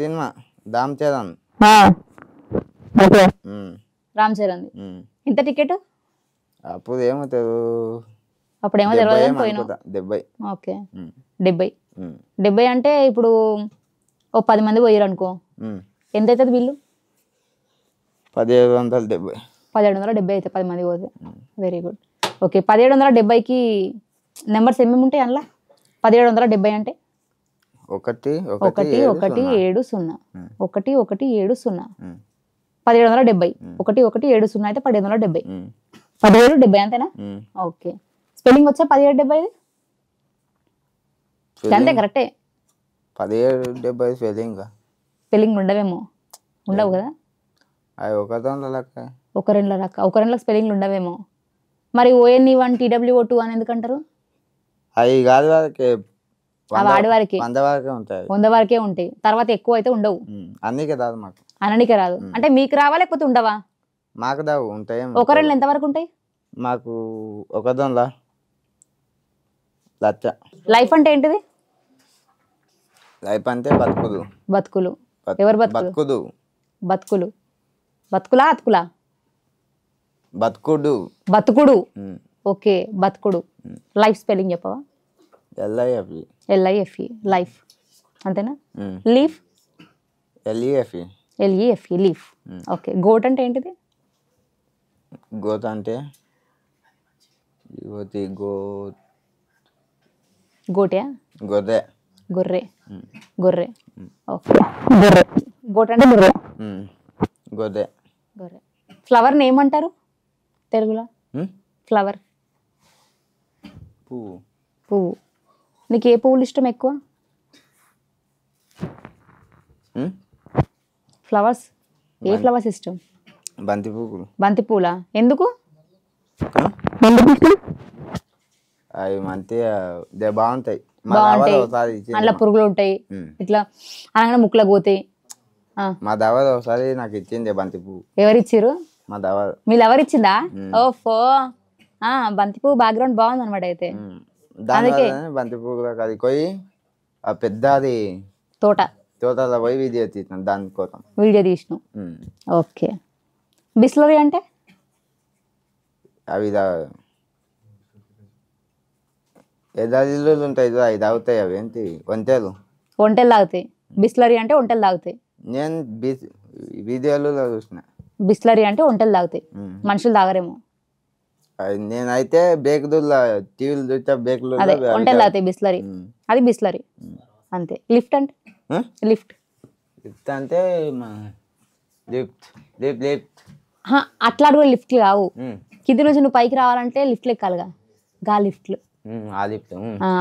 సినిమా రామ్ చరణ్ ఎంత టికెట్ అప్పుడు ఏమవుతుంది అప్పుడు ఏమో తెలియదు డెబ్బై ఓకే డెబ్బై డెబ్బై అంటే ఇప్పుడు ఓ పది మంది పోయారు అనుకో ఎంత అవుతుంది బిల్లు పదిహేడు వందల డెబ్బై పదిహేడు వందల డెబ్బై అయితే పది మంది పోతే వెరీ గుడ్ ఓకే పదిహేడు వందల డెబ్బైకి నెంబర్స్ ఏమేమి ఉంటాయి అందులో పదిహేడు వందల డెబ్బై అంటే ఒకటి ఒకటి ఒకటి ఏడు సున్నా ఒకటి ఒకటి ఏడు సున్నా పదిహేడు వందల డెబ్బై ఒకటి ఒకటి ఏడు సున్నా అయితే పదిహేడు వందల డెబ్బై పదిహేడు డెబ్బై అంతేనా ఓకే స్పెల్లింగ్ వచ్చా పదిహేడు డెబ్బై అంతే కరెక్టే పదిహేడు డెబ్బై పెళ్ళి ఇంకా స్పెల్లింగ్ ఉండవేమో ఉండవు కదా అవి ఒక దాంట్లో ఒక రెండు లక్క ఒక రెండు లక్క స్పెల్లింగ్లు ఉండవేమో మరి ఓఎన్ఈ వన్ టీడబ్ల్యూ టూ అని అంటారు అవి కాదు వారికి వాడి వారికి వంద వరకే ఉంటాయి వంద వరకే ఉంటాయి తర్వాత ఎక్కువ అయితే ఉండవు అన్నికే రాదు మాకు అననికే రాదు అంటే మీకు రావా లేకపోతే ఉండవా మాకు ఉంటాయి ఒక రెండు ఎంత వరకు ఉంటాయి మాకు ఒక దానిలా లచ్చ లైఫ్ అంటే ఏంటిది లైఫ్ అంటే బతుకులు బతుకులు ఎవరు బతుకుదు బతుకులు బతుకులా అతుకులా బతుకుడు బతుకుడు ఓకే బతుకుడు లైఫ్ స్పెల్లింగ్ చెప్పవా ఎల్ఐఎఫ్ఈ ఎల్ఐఎఫ్ఈ లైఫ్ అంతేనా leaf L E F E L E F E leaf okay goat అంటే ఏంటిది గోత అంటే యువతి గో గోటే గోదే గొర్రె గొర్రె గొర్రె గోట అంటే గొర్రె గొర్రె గొర్రె ఫ్లవర్ ఏమంటారు తెలుగులో ఫ్లవర్ పువ్వు పువ్వు నీకు ఏ పువ్వులు ఇష్టం ఎక్కువ ఫ్లవర్స్ ఏ ఫ్లవర్స్ ఇష్టం బంతి పువ్వులు బంతి పువ్వుల ఎందుకు అవి మంచి బాగుంటాయి బాగుంటాయి పురుగులు ఉంటాయి ఇట్లా అనగానే ముక్కులకు పోతాయి మా దావా ఒకసారి నాకు ఇచ్చింది బంతి పువ్వు ఎవరిచ్చారు మా దావా మీరు ఎవరిచ్చిందా ఇచ్చిందా ఓఫో బంతి పువ్వు బ్యాక్గ్రౌండ్ బాగుంది అనమాట అయితే దానికి బంతి పువ్వు అది పోయి ఆ పెద్ద అది తోట తోటలో పోయి వీడియో తీసినాం దానికోసం వీడియో తీసిన ఓకే బిస్లరీ అంటే అవి ఇల్లులు ఉంటాయి చూడు, అవి తాగుతాయి అవి ఏంటి వంటలు ఒంటెలు తాగుతాయి బిస్లరీ అంటే ఒంటెలు తాగుతాయి నేను బీచ్ వీడియోలు చూసిన బిస్లరీ అంటే ఒంటెలు తాగుతాయి మనుషులు తాగరేమో అది నేనైతే బేకదుల్లా టీవీలు చూస్తే బేకులు అదే ఒంటెలు తాగుతాయి బిస్లరీ అది బిస్లరీ అంతే లిఫ్ట్ అంటే లిఫ్ట్ లిఫ్ట్ అంటే మన- లిఫ్ట్ లిఫ్ట్ లిఫ్ట్ అట్లాంటి కూడా లిఫ్ట్లు కావు ఉమ్. కింది నుంచి నువ్వు పైకి రావాలంటే లిఫ్ట్లు ఎక్కాలిగా గా లిఫ్ట్లు ఆ లిఫ్ట్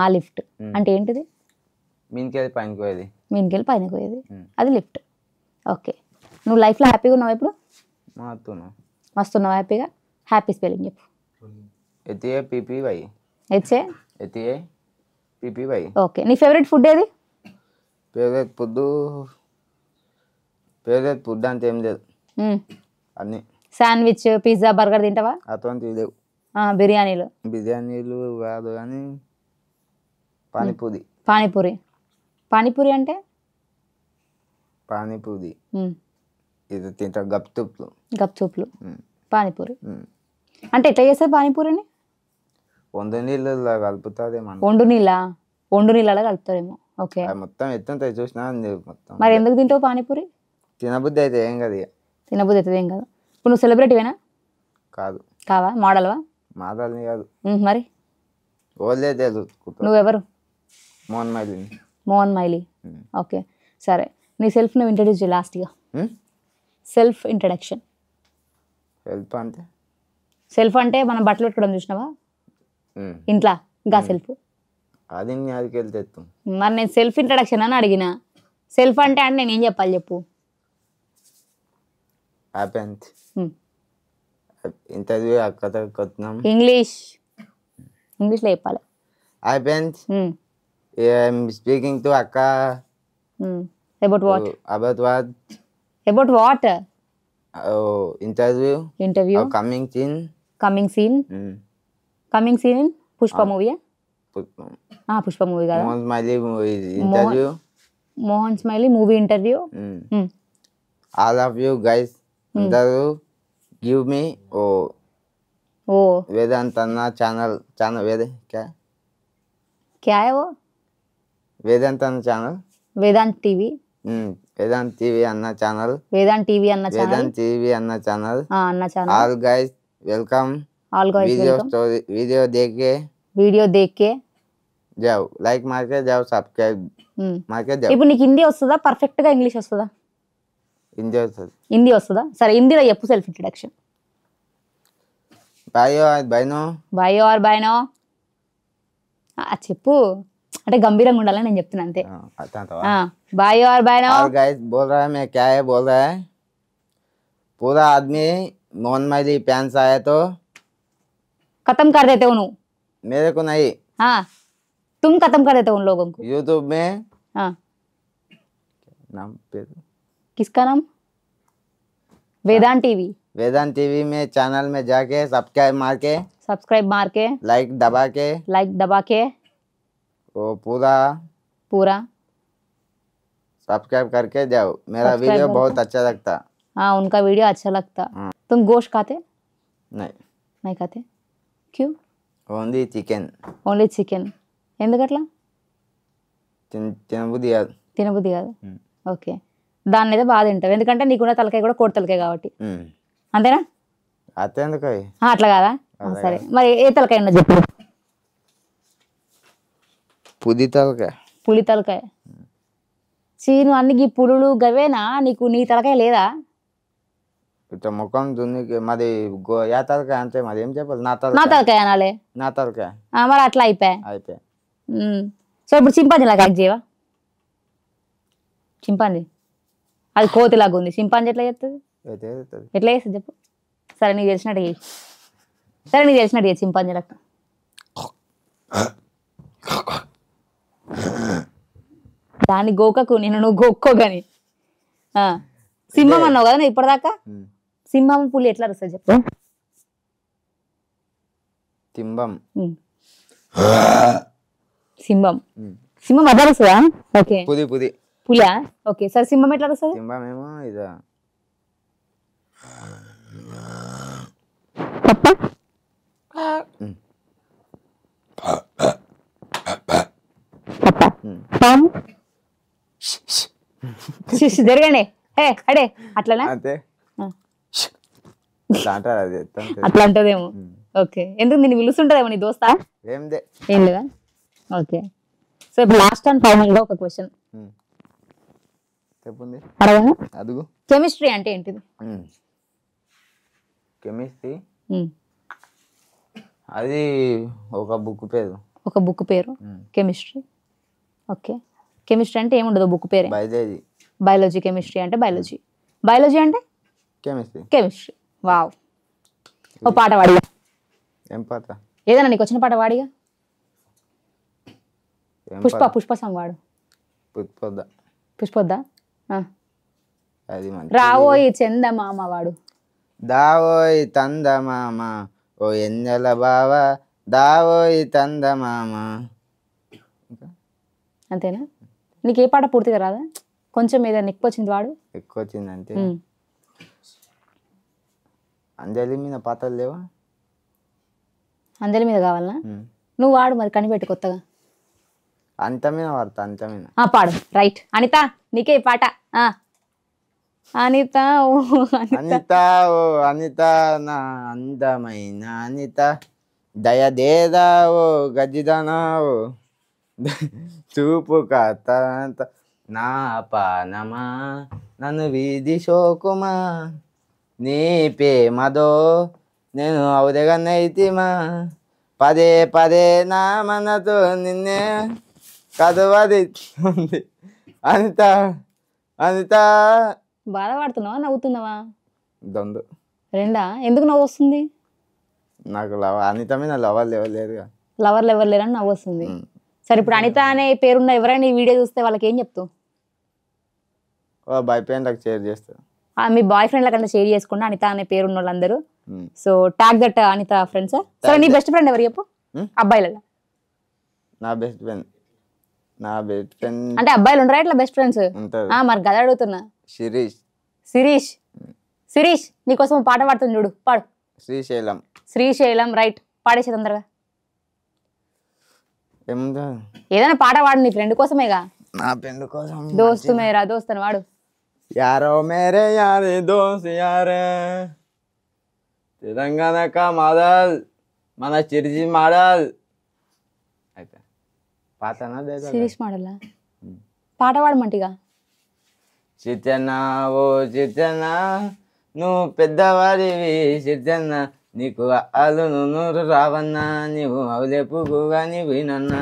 ఆ లిఫ్ట్ అంటే ఏంటిది మీనికెళ్ళి పైన పోయేది మీనికెళ్ళి పైన పోయేది అది లిఫ్ట్ ఓకే నువ్వు లైఫ్లో హ్యాపీగా ఉన్నావు ఇప్పుడు వస్తున్నావు హ్యాపీగా హ్యాపీ స్పెల్లింగ్ చెప్పు H A P P Y H A H A P P Y okay నీ ఫేవరెట్ ఫుడ్ ఏది ఫేవరెట్ ఫుడ్ ఫేవరెట్ ఫుడ్ అంతేం లేదు అన్నీ శాండ్విచ్ పిజ్జా బర్గర్ తింటావా అతను లేవు బిర్యానీలు బిర్యానీలు కాదు కానీ పానీపూరి పానీపూరి పానీపూరి అంటే పానీపూరి ఇది తింటా గప్చూప్లు గప్చూప్లు పానీపూరి అంటే ఎట్లా చేస్తారు పానీపూరిని వండు నీళ్ళలో కలుపుతారేమో వండు నీళ్ళ వండు నీళ్ళలో కలుపుతారేమో ఓకే మొత్తం ఎత్తుంటాయి చూసినా మొత్తం మరి ఎందుకు తింటావు పానీపూరి తినబుద్ధి అయితే ఏం కాదు తినబుద్ధి అయితే ఏం కాదు ఇప్పుడు నువ్వు సెలబ్రిటీవేనా కాదు కావా మోడల్వా మాదాలని కాదు మరి వాళ్ళే తెలుసుకుంటా నువ్వెవరు Mohan smiley Mohan smiley okay సరే నీ సెల్ఫ్ నువ్వు ఇంట్రడ్యూస్ చేయి లాస్ట్గా సెల్ఫ్ ఇంట్రడక్షన్ సెల్ఫ్ అంటే సెల్ఫ్ అంటే మనం బట్టలు పెట్టుకోవడం చూసినావా ఇంట్లో ఇంకా సెల్ఫ్ అది అదికెళ్తే మరి నేను సెల్ఫ్ ఇంట్రడక్షన్ అని అడిగిన సెల్ఫ్ అంటే అంటే నేను ఏం చెప్పాలి చెప్పు హ్యాపీ ఇంటర్వ్యూ అక్క దగ్గరికి వస్తున్నాం ఇంగ్లీష్ లో చెప్పాలి ఐ బెన్స్ ఐఎమ్ స్పీకింగ్ టు అక్క hmm about what about what about what oh interview interview coming scene coming scene hmm coming scene in Pushpa movie Pushpa movie కదా Mohan smiley movie interview Mohan smiley movie interview hmm all of you guys అందరూ give me oh oh Vedant Anna channel channel Ved क्या क्या है वो Vedant Anna channel Vedant TV hmm Vedant TV Anna channel Vedant TV Anna channel Vedant TV Anna channel हां Anna channel all guys welcome all guys video story video देख के video देख के जाओ लाइक मार के जाओ सब्सक्राइब हम्म। मार के जाओ ఇప్పుడు నీకు हिंदी వస్తుందా పర్ఫెక్ట్ గా ఇంగ్లీష్ వస్తుందా హిందీ వస్తుంది హిందీ వస్తుందా సరే హిందీలో చెప్పు సెల్ఫ్ ఇంట్రడక్షన్ బాయో బైనో బాయో ఆర్ బైనో చెప్పు అంటే గంభీరంగా ఉండాలని నేను చెప్తున్నా అంతే బాయో ఆర్ బైనో గైస్ బోల్ రహా మే క్యా హై బోల్ రహా హై पूरा आदमी मोहन मैली पैन से आया तो खत्म कर देते हो मेरे को नहीं हाँ तुम खत्म कर देते हो उन लोगों को यूट्यूब में हाँ नाम पे किसका नाम वेदांत टीवी वेदांत टीवी में चैनल में जाके सब्सक्राइब मार के सब्सक्राइब मार के लाइक दबा के लाइक दबा के वो पूरा पूरा सब्सक्राइब करके जाओ मेरा वीडियो बहुत अच्छा लगता हाँ उनका वीडियो अच्छा लगता हाँ। तुम गोश्त खाते नहीं नहीं खाते क्यों ओनली चिकन ఓన్లీ చికెన్ ఎందుకట్లా తిన తినబుద్ధి కాదు తినబుద్ధి కాదు ఓకే దాని అయితే బాగా తింటావు ఎందుకంటే నీకు తలకాయ కూడా కోడి తలకాయ కాబట్టి అంతేనా అట్లా కాదా సరే మరి ఏ తలకాయ ఉన్నా చెప్పు పులి తలకాయ పులి తలకాయ చీను అన్ని ఈ పులులు గవేనా నీకు నీ తలకాయ లేదా ఇట్లా ముఖం దున్నికి మాది యా తలకాయ అంతే మాది ఏం చెప్పాలి నా తల నా తలకాయ అనాలే నా తలకాయ మరి అట్లా అయిపోయా అయిపోయా సో ఇప్పుడు చింపాంజీ లాగా యాక్ట్ చేయవా చింపాంజీ అది లాగా ఉంది సింపాంజీ ఎట్లా చేస్తుంది ఎట్లా చేస్తుంది చెప్పు సరే నీకు తెలిసినట్టు చేయి సరే నీకు తెలిసినట్టు చేయి సింపాంజీ లెక్క దాన్ని గోకకు నేను నువ్వు గోక్కో గాని సింహం అన్నావు కదా నువ్వు ఇప్పటిదాకా సింహం పులి ఎట్లా అరుస్తుంది చెప్పు సింహం సింహం సింహం అదే ఓకే పుది పుది పులా ఓకే సార్ సింహం ఎట్లా వస్తుంది సింహమేమో ఇదా పప్ప పప్ప జరగండి అడే అట్లనా అట్లా అంటదేమో ఓకే ఎందుకు నేను పిలుస్తుంటదేమో నీ దోస్తా ఏం లేదా ఓకే సో ఇప్పుడు లాస్ట్ అండ్ ఫైనల్ గా ఒక క్వశ్చన్ కెమిస్ట్రీ అంటే ఏంటిది కెమిస్ట్రీ అది ఒక బుక్ పేరు ఒక బుక్ పేరు కెమిస్ట్రీ ఓకే కెమిస్ట్రీ అంటే ఏముండదు బుక్ పేరు బయాలజీ కెమిస్ట్రీ అంటే బయాలజీ బయాలజీ అంటే కెమిస్ట్రీ కెమిస్ట్రీ వావ్ ఓ పాట పాడిగా ఏం పాట ఏదైనా నీకు వచ్చిన పాట వాడిగా పుష్ప పుష్ప సాంగ్ వాడు పుష్పొద్దా పుష్పొద్దా అది రావోయి చందమామ వాడు దావోయి తందమామ ఓ ఎంజల బావ దావోయ్ తందమామ అంతేనా నీకు ఏ పాట పూర్తిగా రాదా కొంచెం ఏదైనా ఎక్కువ వచ్చింది వాడు ఎక్కువ వచ్చింది అంతే అంజలి మీద పాత్రలు లేవా అంజలి మీద కావాలనా నువ్వు వాడు మరి కనిపెట్టు కొత్తగా అంతమైన వార్త అంతమైన ఆ పాడు రైట్ అనిత నీకే ఈ పాట ఆ. అనిత ఓ అనిత అనిత ఓ అనిత నా అందమైన అనిత దయదేదా ఓ గజిదనా ఓ చూపు కాత నా పానమా నన్ను వీధి శోకుమా నీ ప్రేమదో నేను అవుదగన్నైతిమా పదే పదే నా మనతో నిన్నే కదవాది ఉంది అనిత అనిత బాధపడుతున్నావా నవ్వుతున్నావా దొందు రెండా ఎందుకు నవ్వు వస్తుంది నాకు లవ అనిత మీద లవర్లు ఎవరు లేరు లవర్లు ఎవరు లేరని నవ్వు వస్తుంది సరే ఇప్పుడు అనిత అనే పేరున్న ఎవరైనా ఈ వీడియో చూస్తే వాళ్ళకి ఏం చెప్తావు బాయ్ ఫ్రెండ్లకు షేర్ చేస్తాను మీ బాయ్ ఫ్రెండ్ల కన్నా షేర్ చేసుకోండి అనిత అనే పేరు వాళ్ళందరూ so tag that Anita friends సరే నీ బెస్ట్ ఫ్రెండ్ ఎవరు చెప్పు అబ్బాయిలలో నా బెస్ట్ ఫ్రెండ్ నా బెస్ట్ ఫ్రెండ్ అంటే అబ్బాయిలు ఉండరా ఇట్లా బెస్ట్ ఫ్రెండ్స్ ఆ మరి గద అడుగుతున్నా శిరీష్ శిరీష్ శిరీష్ నీకోసం పాట పాడుతుంది చూడు పాడు శ్రీశైలం శ్రీశైలం రైట్ పాడేసే తొందరగా ఏదైనా పాట వాడు నీ ఫ్రెండ్ కోసమేగా నా ఫ్రెండ్ కోసం దోస్తు మేరా దోస్తు అని వాడు యారో మేరే యారే దోస్ యారే తెలంగాణ కా మాడల్ మన చిరిజి మాడల్ సిరీస్ మోడలా పాట పాడమంటిగా ఓ చితనా నువ్వు పెద్దవాడివి చితనా నీకు అలు నూరు రావన్నా నీవు అవులేపుగా నీవు వినన్నా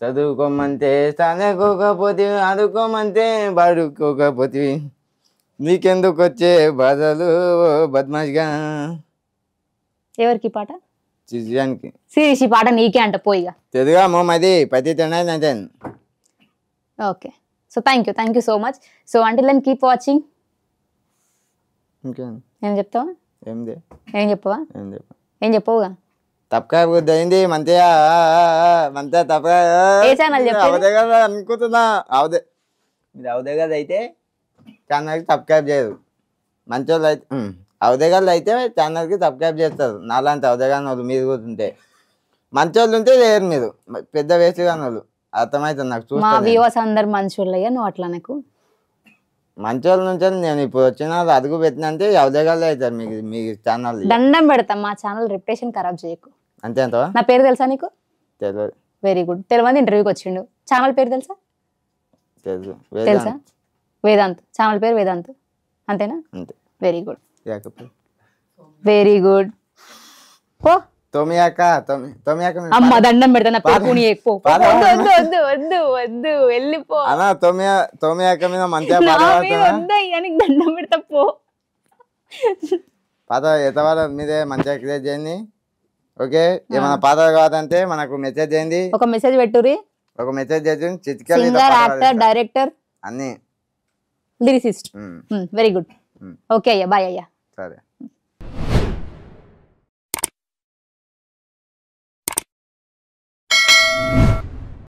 చదువుకోమంటే చదువుకోకపోతే ఆడుకోమంటే పడుకోకపోతే నీకెందుకు వచ్చే బాధలు బద్మాష్గా ఎవరికి పాట నిశ్చయానికి సిరీష్ పాట నీకే అంట పోయిగా తెలుగా మోమది పతి తినదని okay so thank you thank you so much so until then keep watching ఇంకేం ఏం చెప్తావా ఏంది ఏం చెప్పవా ఏం చెప్ప ఏం చెప్పవుగా తప్పకా అయింది మంతయా మంతయా తప్పకా ఏ ఛానల్ అవదే కదా అనుకుంటున్నా అవదే ఇది అవదే కదా అయితే ఛానల్కి తప్పకా చేయదు మంచోళ్ళు అయితే అవదేగాళ్ళు అయితే ఛానల్కి సబ్స్క్రైబ్ చేస్తారు నాలాంటి అవదేగాని వాళ్ళు మీరు కూడా ఉంటే వాళ్ళు ఉంటే లేరు మీరు పెద్ద వేసుగాని వాళ్ళు అర్థమవుతుంది నాకు చూస్తారు మంచి వాళ్ళు అందరు మంచోళ్ళయ్యా నువ్వు అట్లా నుంచి నేను ఇప్పుడు వచ్చిన అడుగు పెట్టినంటే అవదేగాళ్ళు అవుతారు మీకు మీ ఛానల్ దండం పెడతాం మా ఛానల్ రిప్యుటేషన్ ఖరాబ్ చేయకు అంతే నా పేరు తెలుసా నీకు తెలియదు వెరీ గుడ్ తెలియదు ఇంటర్వ్యూకి వచ్చిండు ఛానల్ పేరు తెలుసా తెలుసు తెలుసా వేదాంత్ ఛానల్ పేరు వేదాంత్ అంతేనా అంతే వెరీ గుడ్ వెరీ గుడ్ పో తోమియాక తోమియాక అమ్మ దండం పెడతా నా ఎక్కువ వద్దు వద్దు వద్దు వద్దు వెళ్ళిపో అన్న తోమియా తోమియాక మీద మంచిగా పాడవాడుతున్నా దండం పెడతా పో పాత ఎతవాల మీదే మంచిగా క్రియేట్ చేయండి ఓకే ఏమైనా పాత కావాలంటే మనకు మెసేజ్ చేయండి ఒక మెసేజ్ పెట్టురి ఒక మెసేజ్ చేసి చిట్కా సింగర్ యాక్టర్ డైరెక్టర్ అన్ని లిరిసిస్ట్ వెరీ గుడ్ ఓకే అయ్యా బాయ్ అయ్యా ಹೋಗ್ತಾರೆ